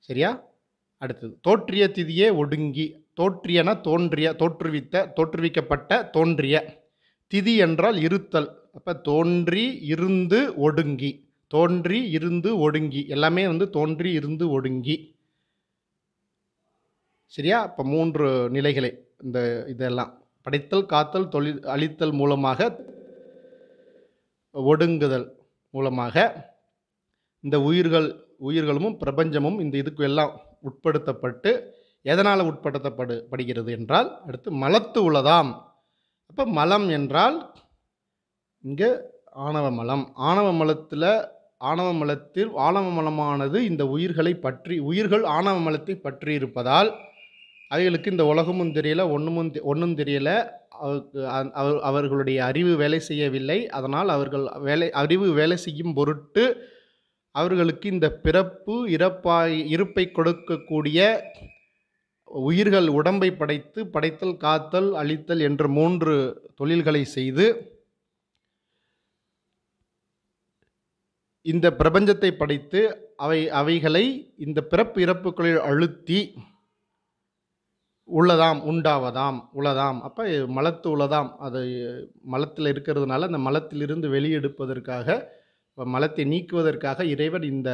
சரியா அடுத்தது தோற்றிய திதியே ஒடுங்கி தோற்றியன தோன்றிய தோற்றுவித்த தோற்றுவிக்கப்பட்ட தோன்றிய திதி என்றால் இருத்தல் அப்போ தோன்றி இருந்து ஒடுங்கி தோன்றி இருந்து ஒடுங்கி எல்லாமே வந்து தோன்றி இருந்து ஒடுங்கி சரியா இப்போ மூன்று நிலைகளை இந்த இதெல்லாம் படைத்தல் காத்தல் தொழில் அழித்தல் மூலமாக ஒடுங்குதல் மூலமாக இந்த உயிர்கள் உயிர்களும் பிரபஞ்சமும் இந்த இதுக்கு எல்லாம் உட்படுத்தப்பட்டு எதனால் உட்படுத்தப்படு படுகிறது என்றால் அடுத்து மலத்து உள்ளதாம் அப்போ மலம் என்றால் இங்கே ஆணவ மலம் ஆணவ மலத்தில் ஆணவ மலத்தில் ஆணவ மலமானது இந்த உயிர்களை பற்றி உயிர்கள் ஆணவ மலத்தை பற்றி இருப்பதால் அவைகளுக்கு இந்த உலகமும் தெரியல ஒன்றுமும் ஒன்றும் தெரியல அவர்களுடைய அறிவு வேலை செய்யவில்லை அதனால் அவர்கள் வேலை அறிவு வேலை செய்யும் பொருட்டு அவர்களுக்கு இந்த பிறப்பு இறப்பாய் இருப்பை கொடுக்கக்கூடிய உயிர்கள் உடம்பை படைத்து படைத்தல் காத்தல் அழித்தல் என்ற மூன்று தொழில்களை செய்து இந்த பிரபஞ்சத்தை படைத்து அவை அவைகளை இந்த பிறப்பு இறப்புகளில் அழுத்தி உள்ளதாம் உண்டாவதாம் உளதாம் அப்போ மலத்து உள்ளதாம் அது மலத்தில் இருக்கிறதுனால அந்த மலத்திலிருந்து வெளியெடுப்பதற்காக மலத்தை நீக்குவதற்காக இறைவன் இந்த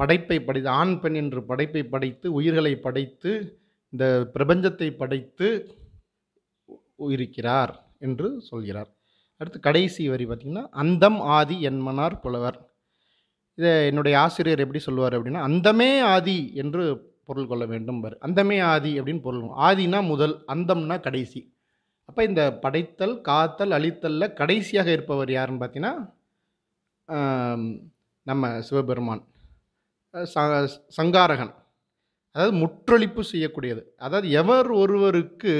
படைப்பை படைத்து ஆண் பெண் என்று படைப்பை படைத்து உயிர்களை படைத்து இந்த பிரபஞ்சத்தை படைத்து இருக்கிறார் என்று சொல்கிறார் அடுத்து கடைசி வரி பார்த்திங்கன்னா அந்தம் ஆதி என்மனார் புலவர் இதை என்னுடைய ஆசிரியர் எப்படி சொல்லுவார் அப்படின்னா அந்தமே ஆதி என்று பொருள் கொள்ள வேண்டும் பார் அந்தமே ஆதி அப்படின்னு பொருள் ஆதினா முதல் அந்தம்னா கடைசி அப்போ இந்த படைத்தல் காத்தல் அழித்தலில் கடைசியாக இருப்பவர் யாருன்னு பார்த்தீங்கன்னா நம்ம சிவபெருமான் ச சங்காரகன் அதாவது முற்றொழிப்பு செய்யக்கூடியது அதாவது எவர் ஒருவருக்கு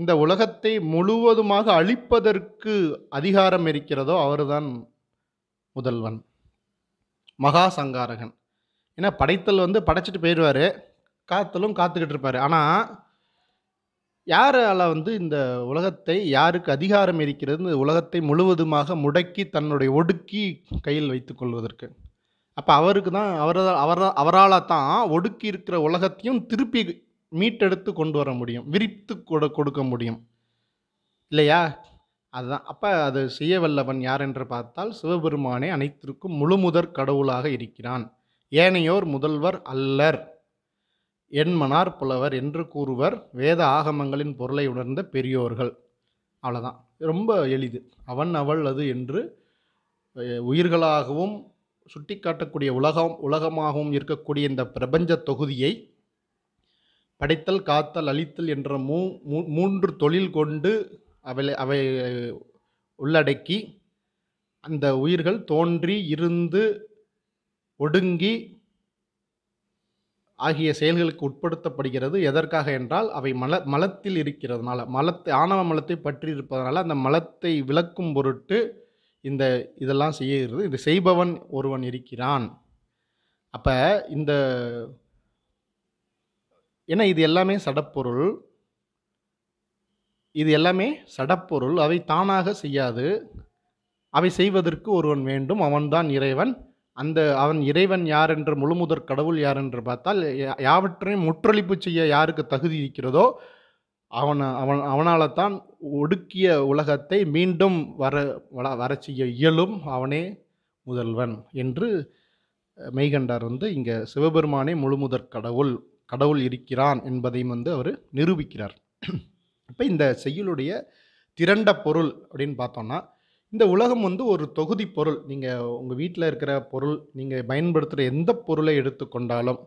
இந்த உலகத்தை முழுவதுமாக அழிப்பதற்கு அதிகாரம் இருக்கிறதோ அவர்தான் முதல்வன் மகா சங்காரகன் ஏன்னா படைத்தல் வந்து படைச்சிட்டு போயிடுவார் காத்தலும் காத்துக்கிட்டு இருப்பார் ஆனால் யாரால வந்து இந்த உலகத்தை யாருக்கு அதிகாரம் இருக்கிறது இந்த உலகத்தை முழுவதுமாக முடக்கி தன்னுடைய ஒடுக்கி கையில் வைத்துக்கொள்வதற்கு கொள்வதற்கு அப்போ அவருக்கு தான் அவரால் அவரா அவரால் தான் ஒடுக்கி இருக்கிற உலகத்தையும் திருப்பி மீட்டெடுத்து கொண்டு வர முடியும் விரித்து கொடு கொடுக்க முடியும் இல்லையா அதுதான் அப்போ அது செய்ய வல்லவன் யார் என்று பார்த்தால் சிவபெருமானே அனைத்திற்கும் முழுமுதற் கடவுளாக இருக்கிறான் ஏனையோர் முதல்வர் அல்லர் என்மனார் புலவர் என்று கூறுவர் வேத ஆகமங்களின் பொருளை உணர்ந்த பெரியோர்கள் அவ்வளோதான் ரொம்ப எளிது அவன் அவள் அது என்று உயிர்களாகவும் சுட்டி காட்டக்கூடிய உலகம் உலகமாகவும் இருக்கக்கூடிய இந்த பிரபஞ்ச தொகுதியை படைத்தல் காத்தல் அழித்தல் என்ற மூ மூன்று தொழில் கொண்டு அவை அவை உள்ளடக்கி அந்த உயிர்கள் தோன்றி இருந்து ஒடுங்கி ஆகிய செயல்களுக்கு உட்படுத்தப்படுகிறது எதற்காக என்றால் அவை மல மலத்தில் இருக்கிறதுனால மலத்தை ஆணவ மலத்தை பற்றி இருப்பதனால அந்த மலத்தை விளக்கும் பொருட்டு இந்த இதெல்லாம் செய்கிறது இது செய்பவன் ஒருவன் இருக்கிறான் அப்போ இந்த ஏன்னா இது எல்லாமே சடப்பொருள் இது எல்லாமே சடப்பொருள் அவை தானாக செய்யாது அவை செய்வதற்கு ஒருவன் வேண்டும் அவன்தான் இறைவன் அந்த அவன் இறைவன் யார் என்று முழுமுதற் கடவுள் யார் என்று பார்த்தால் யாவற்றையும் முற்றளிப்பு செய்ய யாருக்கு தகுதி இருக்கிறதோ அவன் அவன் அவனால் தான் ஒடுக்கிய உலகத்தை மீண்டும் வர வள வர செய்ய இயலும் அவனே முதல்வன் என்று மெய்கண்டார் வந்து இங்கே சிவபெருமானே முழுமுதற் கடவுள் கடவுள் இருக்கிறான் என்பதையும் வந்து அவர் நிரூபிக்கிறார் இப்போ இந்த செய்யுளுடைய திரண்ட பொருள் அப்படின்னு பார்த்தோன்னா இந்த உலகம் வந்து ஒரு தொகுதி பொருள் நீங்கள் உங்கள் வீட்டில் இருக்கிற பொருள் நீங்கள் பயன்படுத்துகிற எந்த பொருளை எடுத்துக்கொண்டாலும்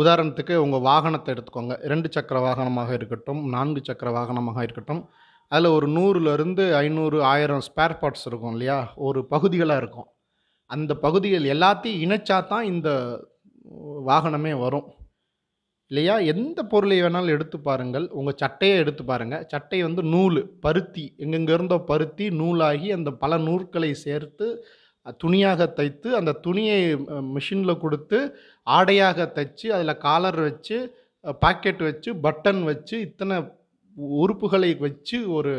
உதாரணத்துக்கு உங்கள் வாகனத்தை எடுத்துக்கோங்க ரெண்டு சக்கர வாகனமாக இருக்கட்டும் நான்கு சக்கர வாகனமாக இருக்கட்டும் அதில் ஒரு நூறுலேருந்து ஐநூறு ஆயிரம் ஸ்பேர் பார்ட்ஸ் இருக்கும் இல்லையா ஒரு பகுதிகளாக இருக்கும் அந்த பகுதிகள் எல்லாத்தையும் இணைச்சா தான் இந்த வாகனமே வரும் இல்லையா எந்த பொருளை வேணாலும் எடுத்து பாருங்கள் உங்கள் சட்டையை எடுத்து பாருங்கள் சட்டை வந்து நூல் பருத்தி இருந்தோ பருத்தி நூலாகி அந்த பல நூற்களை சேர்த்து துணியாக தைத்து அந்த துணியை மிஷினில் கொடுத்து ஆடையாக தைச்சு அதில் காலர் வச்சு பாக்கெட் வச்சு பட்டன் வச்சு இத்தனை உறுப்புகளை வச்சு ஒரு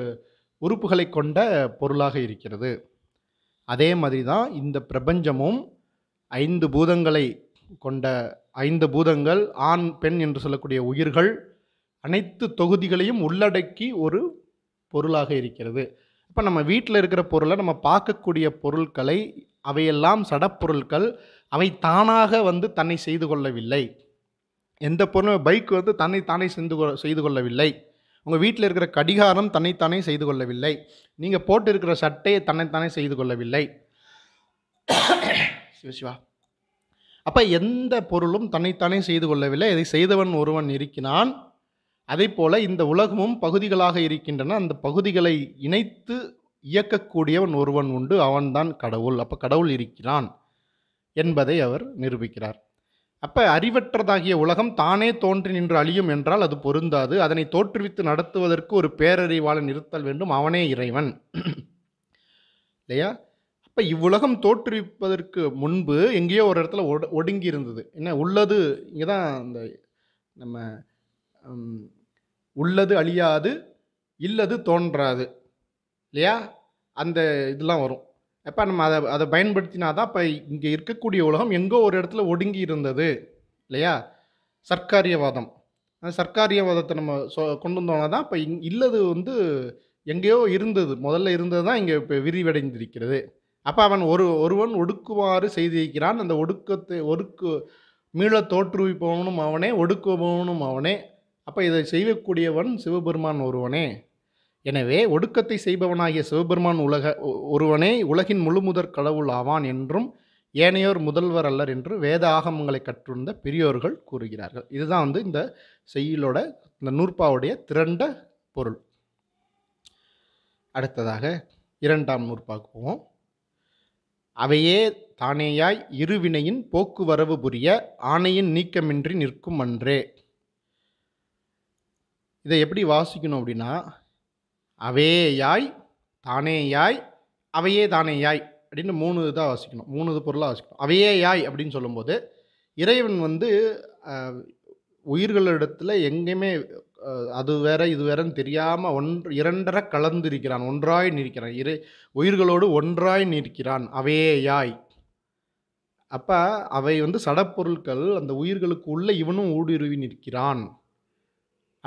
உறுப்புகளை கொண்ட பொருளாக இருக்கிறது அதே மாதிரி தான் இந்த பிரபஞ்சமும் ஐந்து பூதங்களை கொண்ட ஐந்து பூதங்கள் ஆண் பெண் என்று சொல்லக்கூடிய உயிர்கள் அனைத்து தொகுதிகளையும் உள்ளடக்கி ஒரு பொருளாக இருக்கிறது இப்போ நம்ம வீட்டில் இருக்கிற பொருளை நம்ம பார்க்கக்கூடிய பொருட்களை அவையெல்லாம் சடப்பொருட்கள் அவை தானாக வந்து தன்னை செய்து கொள்ளவில்லை எந்த பொருளும் பைக் வந்து தன்னை தானே செஞ்சு கொ செய்து கொள்ளவில்லை உங்கள் வீட்டில் இருக்கிற கடிகாரம் தன்னைத்தானே செய்து கொள்ளவில்லை நீங்கள் போட்டு இருக்கிற சட்டையை தன்னைத்தானே செய்து கொள்ளவில்லை சிவசிவா அப்போ எந்த பொருளும் தன்னைத்தானே செய்து கொள்ளவில்லை அதை செய்தவன் ஒருவன் இருக்கிறான் அதே போல் இந்த உலகமும் பகுதிகளாக இருக்கின்றன அந்த பகுதிகளை இணைத்து இயக்கக்கூடியவன் ஒருவன் உண்டு அவன்தான் கடவுள் அப்போ கடவுள் இருக்கிறான் என்பதை அவர் நிரூபிக்கிறார் அப்போ அறிவற்றதாகிய உலகம் தானே தோன்றி நின்று அழியும் என்றால் அது பொருந்தாது அதனை தோற்றுவித்து நடத்துவதற்கு ஒரு பேரறிவாளன் இருத்தல் வேண்டும் அவனே இறைவன் இல்லையா இப்போ இவ்வுலகம் தோற்றுவிப்பதற்கு முன்பு எங்கேயோ ஒரு இடத்துல ஒடு ஒடுங்கி இருந்தது என்ன உள்ளது இங்கே தான் அந்த நம்ம உள்ளது அழியாது இல்லது தோன்றாது இல்லையா அந்த இதெல்லாம் வரும் எப்போ நம்ம அதை அதை பயன்படுத்தினா தான் இப்போ இங்கே இருக்கக்கூடிய உலகம் எங்கோ ஒரு இடத்துல ஒடுங்கி இருந்தது இல்லையா சர்க்காரியவாதம் அந்த சர்க்காரியவாதத்தை நம்ம சொ கொண்டு வந்தோம்னா தான் இப்போ இல்லது வந்து எங்கேயோ இருந்தது முதல்ல இருந்தது தான் இங்கே இப்போ விரிவடைந்திருக்கிறது அப்போ அவன் ஒரு ஒருவன் ஒடுக்குமாறு செய்திருக்கிறான் அந்த ஒடுக்கத்தை ஒடுக்கு மீள தோற்றுவிப்பவனும் அவனே ஒடுக்குபவனும் அவனே அப்போ இதை செய்யக்கூடியவன் சிவபெருமான் ஒருவனே எனவே ஒடுக்கத்தை செய்பவனாகிய சிவபெருமான் உலக ஒருவனே உலகின் முழுமுதற் கடவுள் ஆவான் என்றும் ஏனையோர் முதல்வர் அல்லர் என்று வேத ஆகமங்களை கற்றிருந்த பெரியோர்கள் கூறுகிறார்கள் இதுதான் வந்து இந்த செய்யலோட இந்த நூற்பாவுடைய திரண்ட பொருள் அடுத்ததாக இரண்டாம் நூற்பாக்கு போவோம் அவையே தானேயாய் இருவினையின் போக்குவரவு புரிய ஆணையின் நீக்கமின்றி நிற்கும் அன்றே இதை எப்படி வாசிக்கணும் அப்படின்னா அவேயாய் தானேயாய் அவையே தானேயாய் அப்படின்னு மூணு இதாக வாசிக்கணும் மூணு இது பொருளாக வாசிக்கணும் அவையே யாய் அப்படின்னு சொல்லும்போது இறைவன் வந்து உயிர்களிடத்தில் எங்கேயுமே அது வேற இது வேறன்னு தெரியாமல் ஒன் இரண்டரை கலந்திருக்கிறான் ஒன்றாய் நிற்கிறான் இரு உயிர்களோடு ஒன்றாய் நிற்கிறான் அவையாய் அப்போ அவை வந்து சடப்பொருட்கள் அந்த உயிர்களுக்கு உள்ளே இவனும் ஊடுருவி நிற்கிறான்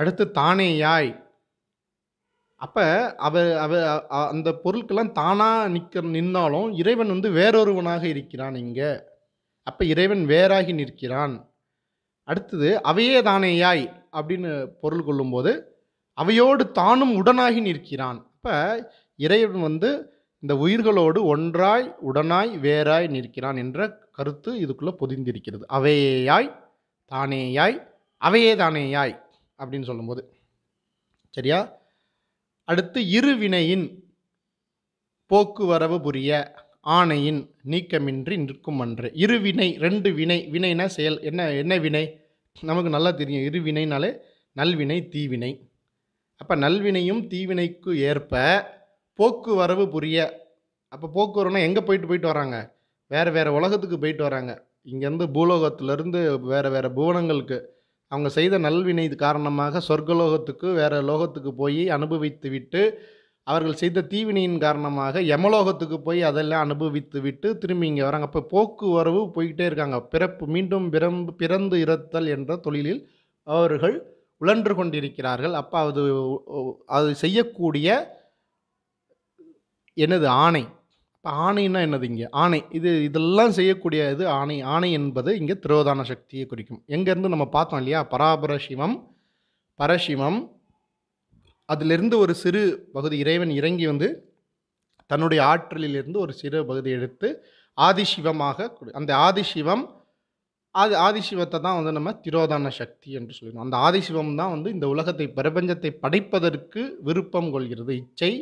அடுத்து தானேயாய் அப்போ அவ அவ அந்த பொருட்கள்லாம் தானாக நிற்க நின்னாலும் இறைவன் வந்து வேறொருவனாக இருக்கிறான் இங்கே அப்போ இறைவன் வேறாகி நிற்கிறான் அடுத்தது அவையே தானேயாய் அப்படின்னு பொருள் கொள்ளும்போது அவையோடு தானும் உடனாகி நிற்கிறான் இப்போ இறைவன் வந்து இந்த உயிர்களோடு ஒன்றாய் உடனாய் வேறாய் நிற்கிறான் என்ற கருத்து இதுக்குள்ளே பொதிந்திருக்கிறது அவையேயாய் தானேயாய் அவையே தானேயாய் அப்படின்னு சொல்லும்போது சரியா அடுத்து இருவினையின் போக்குவரவு புரிய ஆணையின் நீக்கமின்றி நிற்கும் அன்று இருவினை ரெண்டு வினை வினைனா செயல் என்ன என்ன வினை நமக்கு நல்லா தெரியும் இருவினைனாலே நல்வினை தீவினை அப்போ நல்வினையும் தீவினைக்கு ஏற்ப போக்குவரவு புரிய அப்போ போக்குவரவுனா எங்கே போயிட்டு போயிட்டு வராங்க வேறு வேறு உலகத்துக்கு போயிட்டு வராங்க இங்கேருந்து பூலோகத்திலேருந்து வேறு வேறு புவனங்களுக்கு அவங்க செய்த நல்வினை காரணமாக சொர்க்கலோகத்துக்கு வேறு லோகத்துக்கு போய் அனுபவித்து விட்டு அவர்கள் செய்த தீவினையின் காரணமாக யமலோகத்துக்கு போய் அதெல்லாம் அனுபவித்து விட்டு திரும்பி இங்கே வராங்க அப்போ போக்குவரவு போய்கிட்டே இருக்காங்க பிறப்பு மீண்டும் பிறம்பு பிறந்து இறத்தல் என்ற தொழிலில் அவர்கள் உழன்று கொண்டிருக்கிறார்கள் அப்போ அது அது செய்யக்கூடிய எனது ஆணை இப்போ ஆணைன்னா என்னது இங்கே ஆணை இது இதெல்லாம் செய்யக்கூடிய இது ஆணை ஆணை என்பது இங்கே திரோதான சக்தியை குறிக்கும் எங்கேருந்து நம்ம பார்த்தோம் இல்லையா பராபர சிவம் பரசிவம் அதிலிருந்து ஒரு சிறு பகுதி இறைவன் இறங்கி வந்து தன்னுடைய ஆற்றலிலிருந்து ஒரு சிறு பகுதி எடுத்து ஆதிசிவமாக அந்த ஆதிசிவம் அது ஆதிசிவத்தை தான் வந்து நம்ம திரோதான சக்தி என்று சொல்லிடுவோம் அந்த ஆதிசிவம் தான் வந்து இந்த உலகத்தை பிரபஞ்சத்தை படைப்பதற்கு விருப்பம் கொள்கிறது இச்சை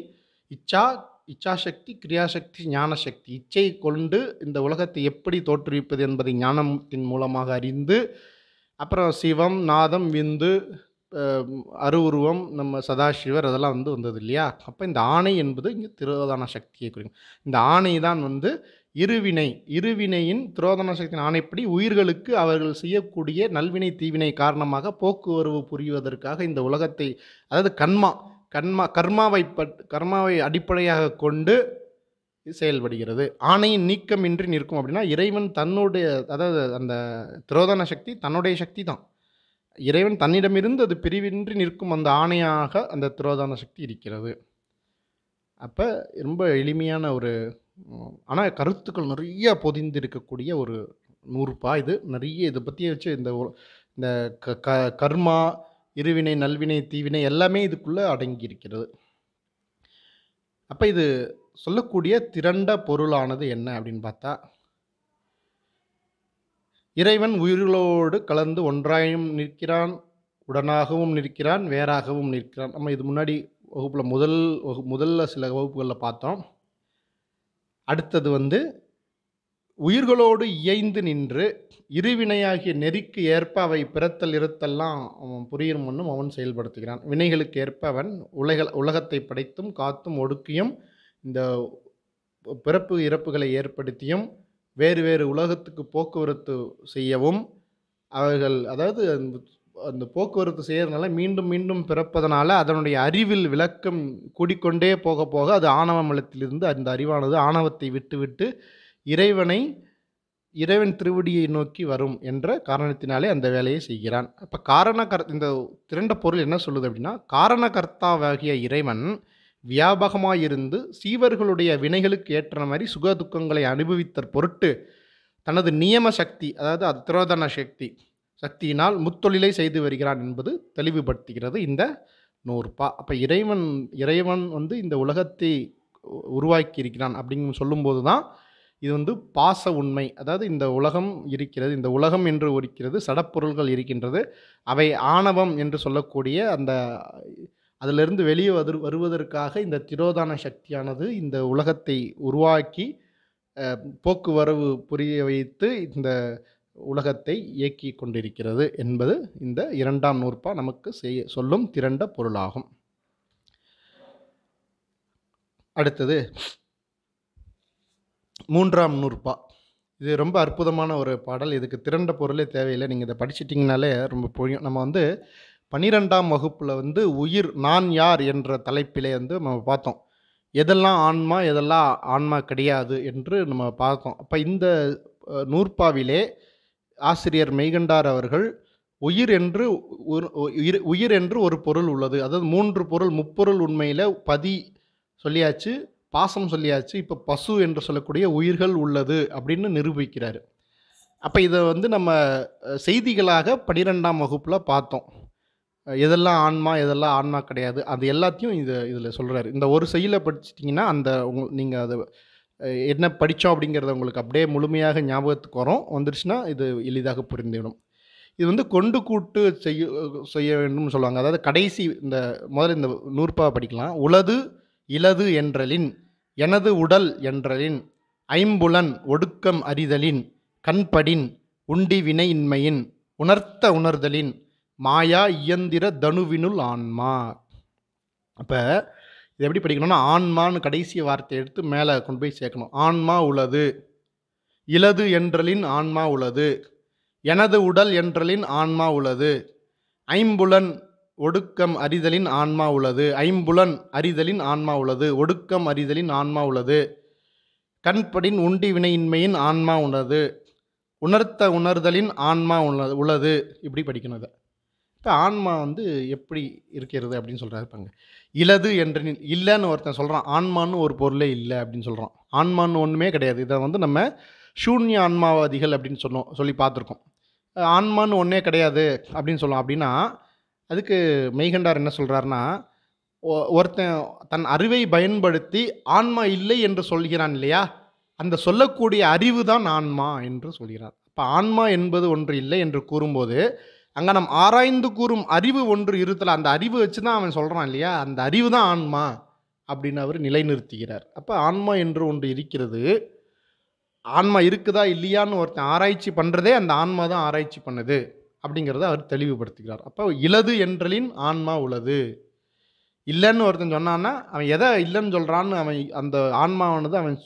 இச்சா இச்சாசக்தி கிரியாசக்தி ஞானசக்தி இச்சை கொண்டு இந்த உலகத்தை எப்படி தோற்றுவிப்பது என்பதை ஞானத்தின் மூலமாக அறிந்து அப்புறம் சிவம் நாதம் விந்து அருவுருவம் நம்ம சதாசிவர் அதெல்லாம் வந்து வந்தது இல்லையா அப்போ இந்த ஆணை என்பது இங்கே திரோதான சக்தியை குறிக்கும் இந்த ஆணை தான் வந்து இருவினை இருவினையின் துரோதன சக்தியின் ஆணைப்படி உயிர்களுக்கு அவர்கள் செய்யக்கூடிய நல்வினை தீவினை காரணமாக போக்குவரவு புரிவதற்காக இந்த உலகத்தை அதாவது கண்மா கண்மா கர்மாவை பட் கர்மாவை அடிப்படையாக கொண்டு செயல்படுகிறது ஆணையின் நீக்கமின்றி நிற்கும் அப்படின்னா இறைவன் தன்னுடைய அதாவது அந்த துரோதன சக்தி தன்னுடைய சக்தி தான் இறைவன் தன்னிடமிருந்து அது பிரிவின்றி நிற்கும் அந்த ஆணையாக அந்த திரோதான சக்தி இருக்கிறது அப்போ ரொம்ப எளிமையான ஒரு ஆனால் கருத்துக்கள் நிறைய பொதிந்து இருக்கக்கூடிய ஒரு நூறுபா இது நிறைய இதை பற்றிய வச்சு இந்த இந்த க க கர்மா இருவினை நல்வினை தீவினை எல்லாமே இதுக்குள்ளே அடங்கி இருக்கிறது அப்போ இது சொல்லக்கூடிய திரண்ட பொருளானது என்ன அப்படின்னு பார்த்தா இறைவன் உயிர்களோடு கலந்து ஒன்றாயும் நிற்கிறான் உடனாகவும் நிற்கிறான் வேறாகவும் நிற்கிறான் நம்ம இது முன்னாடி வகுப்பில் முதல் வகு முதல்ல சில வகுப்புகளில் பார்த்தோம் அடுத்தது வந்து உயிர்களோடு இயைந்து நின்று இருவினையாகிய நெறிக்கு ஏற்ப அவை பிறத்தல் இருத்தல்லாம் அவன் புரியும் ஒன்றும் அவன் செயல்படுத்துகிறான் வினைகளுக்கு ஏற்ப அவன் உலக உலகத்தை படைத்தும் காத்தும் ஒடுக்கியும் இந்த பிறப்பு இறப்புகளை ஏற்படுத்தியும் வேறு வேறு உலகத்துக்கு போக்குவரத்து செய்யவும் அவர்கள் அதாவது அந்த அந்த போக்குவரத்து செய்கிறதுனால மீண்டும் மீண்டும் பிறப்பதனால அதனுடைய அறிவில் விளக்கம் கூடிக்கொண்டே போக போக அது ஆணவ மலத்திலிருந்து அந்த அறிவானது ஆணவத்தை விட்டுவிட்டு இறைவனை இறைவன் திருவடியை நோக்கி வரும் என்ற காரணத்தினாலே அந்த வேலையை செய்கிறான் அப்போ காரண கர் இந்த திரண்ட பொருள் என்ன சொல்லுது அப்படின்னா காரணகர்த்தாவாகிய இறைவன் வியாபகமாயிருந்து சீவர்களுடைய வினைகளுக்கு ஏற்ற மாதிரி சுக துக்கங்களை அனுபவித்தற் பொருட்டு தனது நியம சக்தி அதாவது அத்ரோதன சக்தி சக்தியினால் முத்தொழிலை செய்து வருகிறான் என்பது தெளிவுபடுத்துகிறது இந்த நூற்பா அப்போ இறைவன் இறைவன் வந்து இந்த உலகத்தை உருவாக்கி இருக்கிறான் அப்படின்னு சொல்லும்போது தான் இது வந்து பாச உண்மை அதாவது இந்த உலகம் இருக்கிறது இந்த உலகம் என்று இருக்கிறது சடப்பொருள்கள் இருக்கின்றது அவை ஆணவம் என்று சொல்லக்கூடிய அந்த அதிலிருந்து வெளியே வது வருவதற்காக இந்த திரோதான சக்தியானது இந்த உலகத்தை உருவாக்கி போக்குவரவு புரிய வைத்து இந்த உலகத்தை இயக்கி கொண்டிருக்கிறது என்பது இந்த இரண்டாம் நூற்பா நமக்கு செய்ய சொல்லும் திரண்ட பொருளாகும் அடுத்தது மூன்றாம் நூற்பா இது ரொம்ப அற்புதமான ஒரு பாடல் இதுக்கு திரண்ட பொருளே தேவையில்லை நீங்கள் இதை படிச்சிட்டிங்கனாலே ரொம்ப புரியும் நம்ம வந்து பன்னிரெண்டாம் வகுப்பில் வந்து உயிர் நான் யார் என்ற தலைப்பிலே வந்து நம்ம பார்த்தோம் எதெல்லாம் ஆன்மா எதெல்லாம் ஆன்மா கிடையாது என்று நம்ம பார்த்தோம் அப்போ இந்த நூற்பாவிலே ஆசிரியர் மெய்கண்டார் அவர்கள் உயிர் என்று ஒரு உயிர் என்று ஒரு பொருள் உள்ளது அதாவது மூன்று பொருள் முப்பொருள் உண்மையில் பதி சொல்லியாச்சு பாசம் சொல்லியாச்சு இப்போ பசு என்று சொல்லக்கூடிய உயிர்கள் உள்ளது அப்படின்னு நிரூபிக்கிறார் அப்போ இதை வந்து நம்ம செய்திகளாக பனிரெண்டாம் வகுப்பில் பார்த்தோம் எதெல்லாம் ஆன்மா எதெல்லாம் ஆன்மா கிடையாது அது எல்லாத்தையும் இது இதில் சொல்கிறாரு இந்த ஒரு செய்யலை படிச்சிட்டிங்கன்னா அந்த உங் நீங்கள் அதை என்ன படித்தோம் அப்படிங்கிறத உங்களுக்கு அப்படியே முழுமையாக ஞாபகத்துக்கு வரும் வந்துருச்சுன்னா இது எளிதாக புரிந்துவிடும் இது வந்து கொண்டு கூட்டு செய்ய செய்ய வேண்டும்னு சொல்லுவாங்க அதாவது கடைசி இந்த முதல்ல இந்த நூற்பா படிக்கலாம் உலது இலது என்றலின் எனது உடல் என்றலின் ஐம்புலன் ஒடுக்கம் அறிதலின் கண்படின் உண்டி வினையின்மையின் உணர்த்த உணர்தலின் மாயா இயந்திர தனுவினுள் ஆன்மா அப்போ இது எப்படி படிக்கணும்னா ஆன்மான்னு கடைசி வார்த்தை எடுத்து மேலே கொண்டு போய் சேர்க்கணும் ஆன்மா உளது இலது என்றலின் ஆன்மா உளது எனது உடல் என்றலின் ஆன்மா உளது ஐம்புலன் ஒடுக்கம் அறிதலின் ஆன்மா உளது ஐம்புலன் அறிதலின் ஆன்மா உளது ஒடுக்கம் அறிதலின் ஆன்மா உளது கண்படின் உண்டி வினையின்மையின் ஆன்மா உள்ளது உணர்த்த உணர்தலின் ஆன்மா உள்ளது உள்ளது இப்படி படிக்கணும் அதை இப்போ ஆன்மா வந்து எப்படி இருக்கிறது அப்படின்னு சொல்கிறாரு பாருங்க இலது என்று இல்லைன்னு ஒருத்தன் சொல்கிறான் ஆன்மான்னு ஒரு பொருளே இல்லை அப்படின்னு சொல்கிறான் ஆன்மான்னு ஒன்றுமே கிடையாது இதை வந்து நம்ம சூன்ய ஆன்மாவாதிகள் அப்படின்னு சொன்னோம் சொல்லி பார்த்துருக்கோம் ஆன்மான்னு ஒன்றே கிடையாது அப்படின்னு சொல்லலாம் அப்படின்னா அதுக்கு மெய்கண்டார் என்ன சொல்கிறாருன்னா ஒருத்தன் தன் அறிவை பயன்படுத்தி ஆன்மா இல்லை என்று சொல்கிறான் இல்லையா அந்த சொல்லக்கூடிய அறிவு தான் ஆன்மா என்று சொல்கிறார் இப்போ ஆன்மா என்பது ஒன்று இல்லை என்று கூறும்போது அங்கே நம் ஆராய்ந்து கூறும் அறிவு ஒன்று இருத்தல அந்த அறிவு வச்சு தான் அவன் சொல்கிறான் இல்லையா அந்த அறிவு தான் ஆன்மா அப்படின்னு அவர் நிலைநிறுத்துகிறார் அப்போ ஆன்மா என்று ஒன்று இருக்கிறது ஆன்மா இருக்குதா இல்லையான்னு ஒருத்தன் ஆராய்ச்சி பண்ணுறதே அந்த ஆன்மா தான் ஆராய்ச்சி பண்ணுது அப்படிங்கிறத அவர் தெளிவுபடுத்துகிறார் அப்போ இலது என்றலின் ஆன்மா உள்ளது இல்லைன்னு ஒருத்தன் சொன்னான்னா அவன் எதை இல்லைன்னு சொல்கிறான்னு அவன் அந்த ஆன்மாவானது அவன்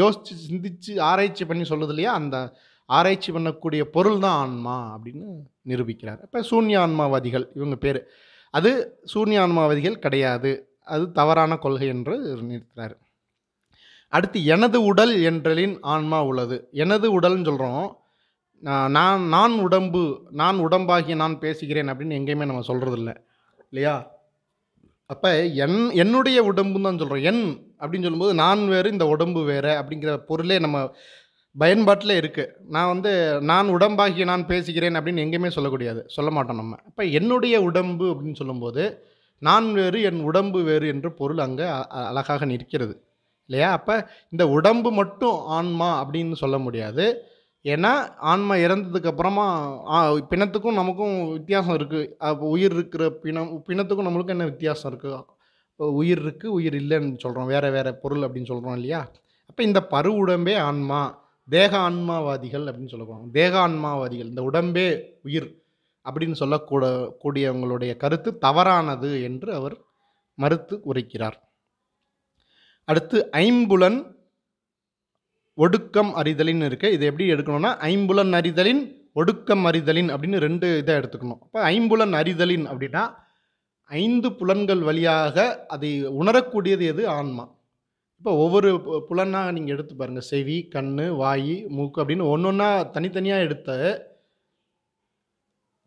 யோசித்து சிந்தித்து ஆராய்ச்சி பண்ணி சொல்லுது இல்லையா அந்த ஆராய்ச்சி பண்ணக்கூடிய பொருள் தான் ஆன்மா அப்படின்னு நிரூபிக்கிறார் இப்போ சூன்ய ஆன்மாவாதிகள் இவங்க பேர் அது சூன்ய ஆன்மாவாதிகள் கிடையாது அது தவறான கொள்கை என்று நிறுத்துறாரு அடுத்து எனது உடல் என்றலின் ஆன்மா உள்ளது எனது உடல்னு சொல்கிறோம் நான் நான் உடம்பு நான் உடம்பாகிய நான் பேசுகிறேன் அப்படின்னு எங்கேயுமே நம்ம சொல்கிறது இல்லை இல்லையா அப்போ என் என்னுடைய உடம்புன்னு தான் சொல்கிறோம் என் அப்படின்னு சொல்லும்போது நான் வேறு இந்த உடம்பு வேறு அப்படிங்கிற பொருளே நம்ம பயன்பாட்டில் இருக்குது நான் வந்து நான் உடம்பாகி நான் பேசுகிறேன் அப்படின்னு எங்கேயுமே சொல்லக்கூடியாது சொல்ல மாட்டோம் நம்ம இப்போ என்னுடைய உடம்பு அப்படின்னு சொல்லும்போது நான் வேறு என் உடம்பு வேறு என்ற பொருள் அங்கே அழகாக நிற்கிறது இல்லையா அப்போ இந்த உடம்பு மட்டும் ஆன்மா அப்படின்னு சொல்ல முடியாது ஏன்னா ஆன்மா இறந்ததுக்கு அப்புறமா பிணத்துக்கும் நமக்கும் வித்தியாசம் இருக்குது உயிர் இருக்கிற பிணம் பிணத்துக்கும் நம்மளுக்கும் என்ன வித்தியாசம் இருக்குது உயிர் இருக்குது உயிர் இல்லைன்னு சொல்கிறோம் வேறு வேறு பொருள் அப்படின்னு சொல்கிறோம் இல்லையா அப்போ இந்த பரு உடம்பே ஆன்மா தேக ஆன்மாவாதிகள் அப்படின்னு சொல்லக்கூடாது தேக ஆன்மாவாதிகள் இந்த உடம்பே உயிர் அப்படின்னு சொல்லக்கூட கூடியவங்களுடைய கருத்து தவறானது என்று அவர் மறுத்து உரைக்கிறார் அடுத்து ஐம்புலன் ஒடுக்கம் அறிதலின் இருக்குது இதை எப்படி எடுக்கணும்னா ஐம்புலன் அறிதலின் ஒடுக்கம் அறிதலின் அப்படின்னு ரெண்டு இதை எடுத்துக்கணும் அப்போ ஐம்புலன் அறிதலின் அப்படின்னா ஐந்து புலன்கள் வழியாக அதை உணரக்கூடியது எது ஆன்மா இப்போ ஒவ்வொரு பு- புலனா நீங்கள் எடுத்து பாருங்கள் செவி கண் வாய் மூக்கு அப்படின்னு ஒன்று ஒன்றா தனித்தனியாக எடுத்த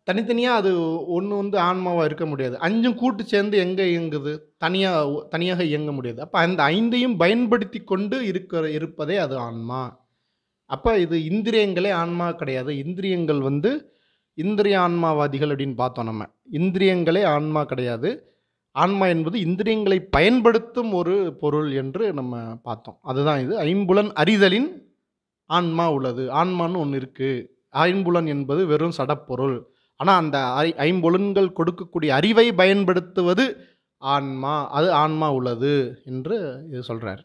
தனித்தனியாக அது ஒன்று வந்து ஆன்மாவாக இருக்க முடியாது அஞ்சும் கூட்டு சேர்ந்து எங்கே இயங்குது தனியாக தனியாக இயங்க முடியாது அப்போ அந்த ஐந்தையும் பயன்படுத்தி கொண்டு இருக்கிற இருப்பதே அது ஆன்மா அப்போ இது இந்திரியங்களே ஆன்மா கிடையாது இந்திரியங்கள் வந்து இந்திரிய ஆன்மாவாதிகள் அப்படின்னு பார்த்தோம் நம்ம இந்திரியங்களே ஆன்மா கிடையாது ஆன்மா என்பது இந்திரியங்களை பயன்படுத்தும் ஒரு பொருள் என்று நம்ம பார்த்தோம் அதுதான் இது ஐம்புலன் அறிதலின் ஆன்மா உள்ளது ஆன்மான்னு ஒன்று இருக்குது ஐம்புலன் என்பது வெறும் சடப்பொருள் ஆனால் அந்த ஐ ஐம்புலன்கள் கொடுக்கக்கூடிய அறிவை பயன்படுத்துவது ஆன்மா அது ஆன்மா உள்ளது என்று இது சொல்கிறார்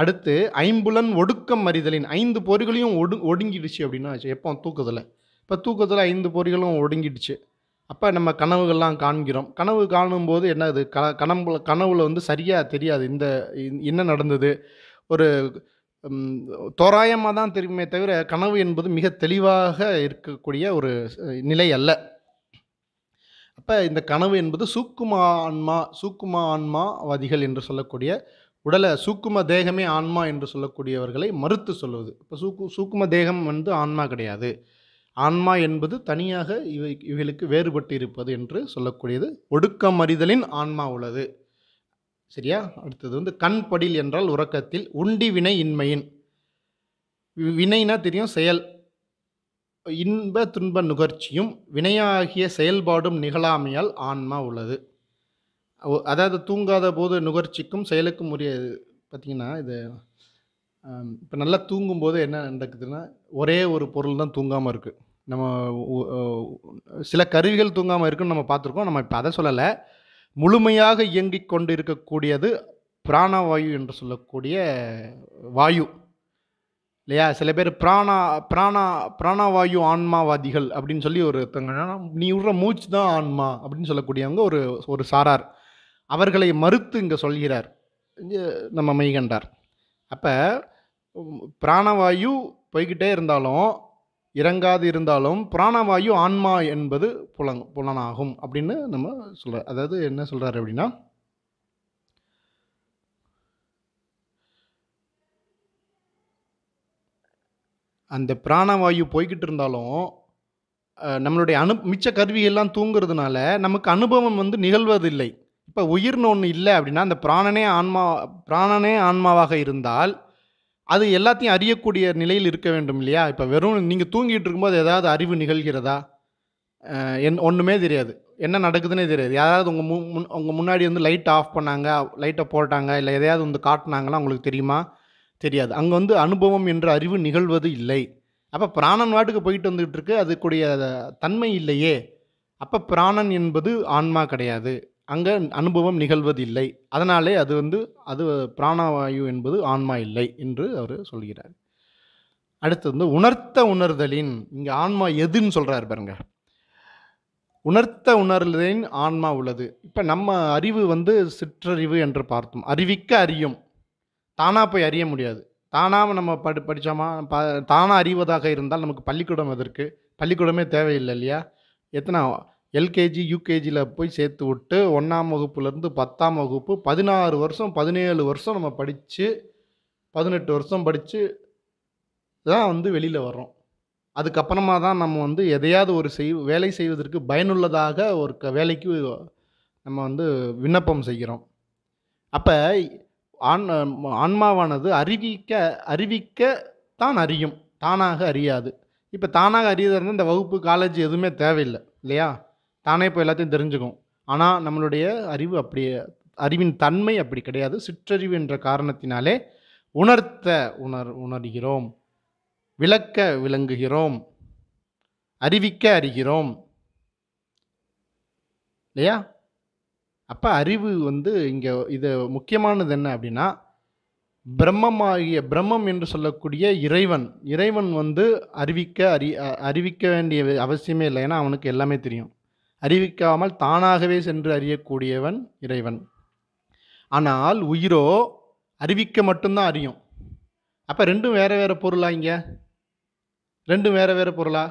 அடுத்து ஐம்புலன் ஒடுக்கம் அறிதலின் ஐந்து பொறிகளையும் ஒடு ஒடுங்கிடுச்சு அப்படின்னா எப்போ தூக்கத்தில் இப்போ தூக்கத்தில் ஐந்து பொறிகளும் ஒடுங்கிடுச்சு அப்போ நம்ம கனவுகள்லாம் காண்கிறோம் கனவு காணும்போது என்னது க கனவுல கனவுல வந்து சரியாக தெரியாது இந்த என்ன நடந்தது ஒரு தோராயமாக தான் தெரியுமே தவிர கனவு என்பது மிக தெளிவாக இருக்கக்கூடிய ஒரு நிலை அல்ல அப்போ இந்த கனவு என்பது சூக்குமா ஆன்மா சூக்குமா ஆன்மாவாதிகள் என்று சொல்லக்கூடிய உடலை சூக்கும தேகமே ஆன்மா என்று சொல்லக்கூடியவர்களை மறுத்து சொல்லுவது இப்போ சூக்கு சூக்கும தேகம் வந்து ஆன்மா கிடையாது ஆன்மா என்பது தனியாக இவை இவைகளுக்கு வேறுபட்டு இருப்பது என்று சொல்லக்கூடியது ஒடுக்கம் அறிதலின் ஆன்மா உள்ளது சரியா அடுத்தது வந்து கண் படில் என்றால் உறக்கத்தில் உண்டி வினை இன்மையின் வினைனா தெரியும் செயல் இன்ப துன்ப நுகர்ச்சியும் வினையாகிய செயல்பாடும் நிகழாமையால் ஆன்மா உள்ளது அதாவது தூங்காத போது நுகர்ச்சிக்கும் செயலுக்கும் உரிய பார்த்திங்கன்னா இது இப்போ நல்லா தூங்கும்போது என்ன நடக்குதுன்னா ஒரே ஒரு பொருள் தான் தூங்காமல் இருக்குது நம்ம சில கருவிகள் தூங்காமல் இருக்குன்னு நம்ம பார்த்துருக்கோம் நம்ம இப்போ அதை சொல்லலை முழுமையாக இயங்கிக் கொண்டு இருக்கக்கூடியது பிராணவாயு என்று சொல்லக்கூடிய வாயு இல்லையா சில பேர் பிராணா பிராணா பிராணவாயு ஆன்மாவாதிகள் அப்படின்னு சொல்லி ஒருத்தங்க நீ விடுற மூச்சு தான் ஆன்மா அப்படின்னு சொல்லக்கூடியவங்க ஒரு ஒரு சாரார் அவர்களை மறுத்து இங்கே சொல்கிறார் நம்ம மெய்கண்டார் அப்போ பிராணவாயு போய்கிட்டே இருந்தாலும் இறங்காது இருந்தாலும் பிராணவாயு ஆன்மா என்பது புலன் புலனாகும் அப்படின்னு நம்ம சொல்ற அதாவது என்ன சொல்கிறாரு அப்படின்னா அந்த பிராணவாயு போய்கிட்டு இருந்தாலும் நம்மளுடைய அனு மிச்ச கருவியெல்லாம் தூங்குறதுனால நமக்கு அனுபவம் வந்து நிகழ்வதில்லை இப்போ உயிர்னு ஒன்று இல்லை அப்படின்னா அந்த பிராணனே ஆன்மா பிராணனே ஆன்மாவாக இருந்தால் அது எல்லாத்தையும் அறியக்கூடிய நிலையில் இருக்க வேண்டும் இல்லையா இப்போ வெறும் நீங்கள் தூங்கிட்டு இருக்கும்போது ஏதாவது அறிவு நிகழ்கிறதா என் ஒன்றுமே தெரியாது என்ன நடக்குதுன்னே தெரியாது யாராவது உங்கள் மு முன் உங்கள் முன்னாடி வந்து லைட்டை ஆஃப் பண்ணாங்க லைட்டை போட்டாங்க இல்லை எதையாவது வந்து காட்டினாங்களா உங்களுக்கு தெரியுமா தெரியாது அங்கே வந்து அனுபவம் என்ற அறிவு நிகழ்வது இல்லை அப்போ பிராணன் வாட்டுக்கு போயிட்டு வந்துகிட்டு இருக்கு அதுக்குடைய தன்மை இல்லையே அப்போ பிராணன் என்பது ஆன்மா கிடையாது அங்கே அனுபவம் நிகழ்வதில்லை அதனாலே அது வந்து அது பிராணவாயு என்பது ஆன்மா இல்லை என்று அவர் சொல்கிறார் அடுத்து வந்து உணர்த்த உணர்தலின் இங்கே ஆன்மா எதுன்னு சொல்கிறார் பாருங்க உணர்த்த உணர்தலின் ஆன்மா உள்ளது இப்போ நம்ம அறிவு வந்து சிற்றறிவு என்று பார்த்தோம் அறிவிக்க அறியும் தானாக போய் அறிய முடியாது தானாக நம்ம படி படித்தோமா ப தானாக அறிவதாக இருந்தால் நமக்கு பள்ளிக்கூடம் அதற்கு பள்ளிக்கூடமே தேவையில்லை இல்லையா எத்தனை எல்கேஜி யூகேஜியில் போய் சேர்த்து விட்டு ஒன்றாம் வகுப்புலேருந்து பத்தாம் வகுப்பு பதினாறு வருஷம் பதினேழு வருஷம் நம்ம படித்து பதினெட்டு வருஷம் படித்து தான் வந்து வெளியில் வர்றோம் அதுக்கப்புறமா தான் நம்ம வந்து எதையாவது ஒரு செய் வேலை செய்வதற்கு பயனுள்ளதாக ஒரு க வேலைக்கு நம்ம வந்து விண்ணப்பம் செய்கிறோம் அப்போ ஆன் ஆன்மாவானது அறிவிக்க அறிவிக்க தான் அறியும் தானாக அறியாது இப்போ தானாக அறியதாக இருந்தால் இந்த வகுப்பு காலேஜ் எதுவுமே தேவையில்லை இல்லையா தானே இப்போ எல்லாத்தையும் தெரிஞ்சுக்கும் ஆனால் நம்மளுடைய அறிவு அப்படி அறிவின் தன்மை அப்படி கிடையாது சிற்றறிவு என்ற காரணத்தினாலே உணர்த்த உணர் உணர்கிறோம் விளக்க விளங்குகிறோம் அறிவிக்க அறிகிறோம் இல்லையா அப்போ அறிவு வந்து இங்கே இது முக்கியமானது என்ன அப்படின்னா பிரம்மமாகிய பிரம்மம் என்று சொல்லக்கூடிய இறைவன் இறைவன் வந்து அறிவிக்க அறி அறிவிக்க வேண்டிய அவசியமே இல்லை ஏன்னா அவனுக்கு எல்லாமே தெரியும் அறிவிக்காமல் தானாகவே சென்று அறியக்கூடியவன் இறைவன் ஆனால் உயிரோ அறிவிக்க மட்டும்தான் அறியும் அப்போ ரெண்டும் வேறு வேறு பொருளா இங்கே ரெண்டும் வேறு வேறு பொருளா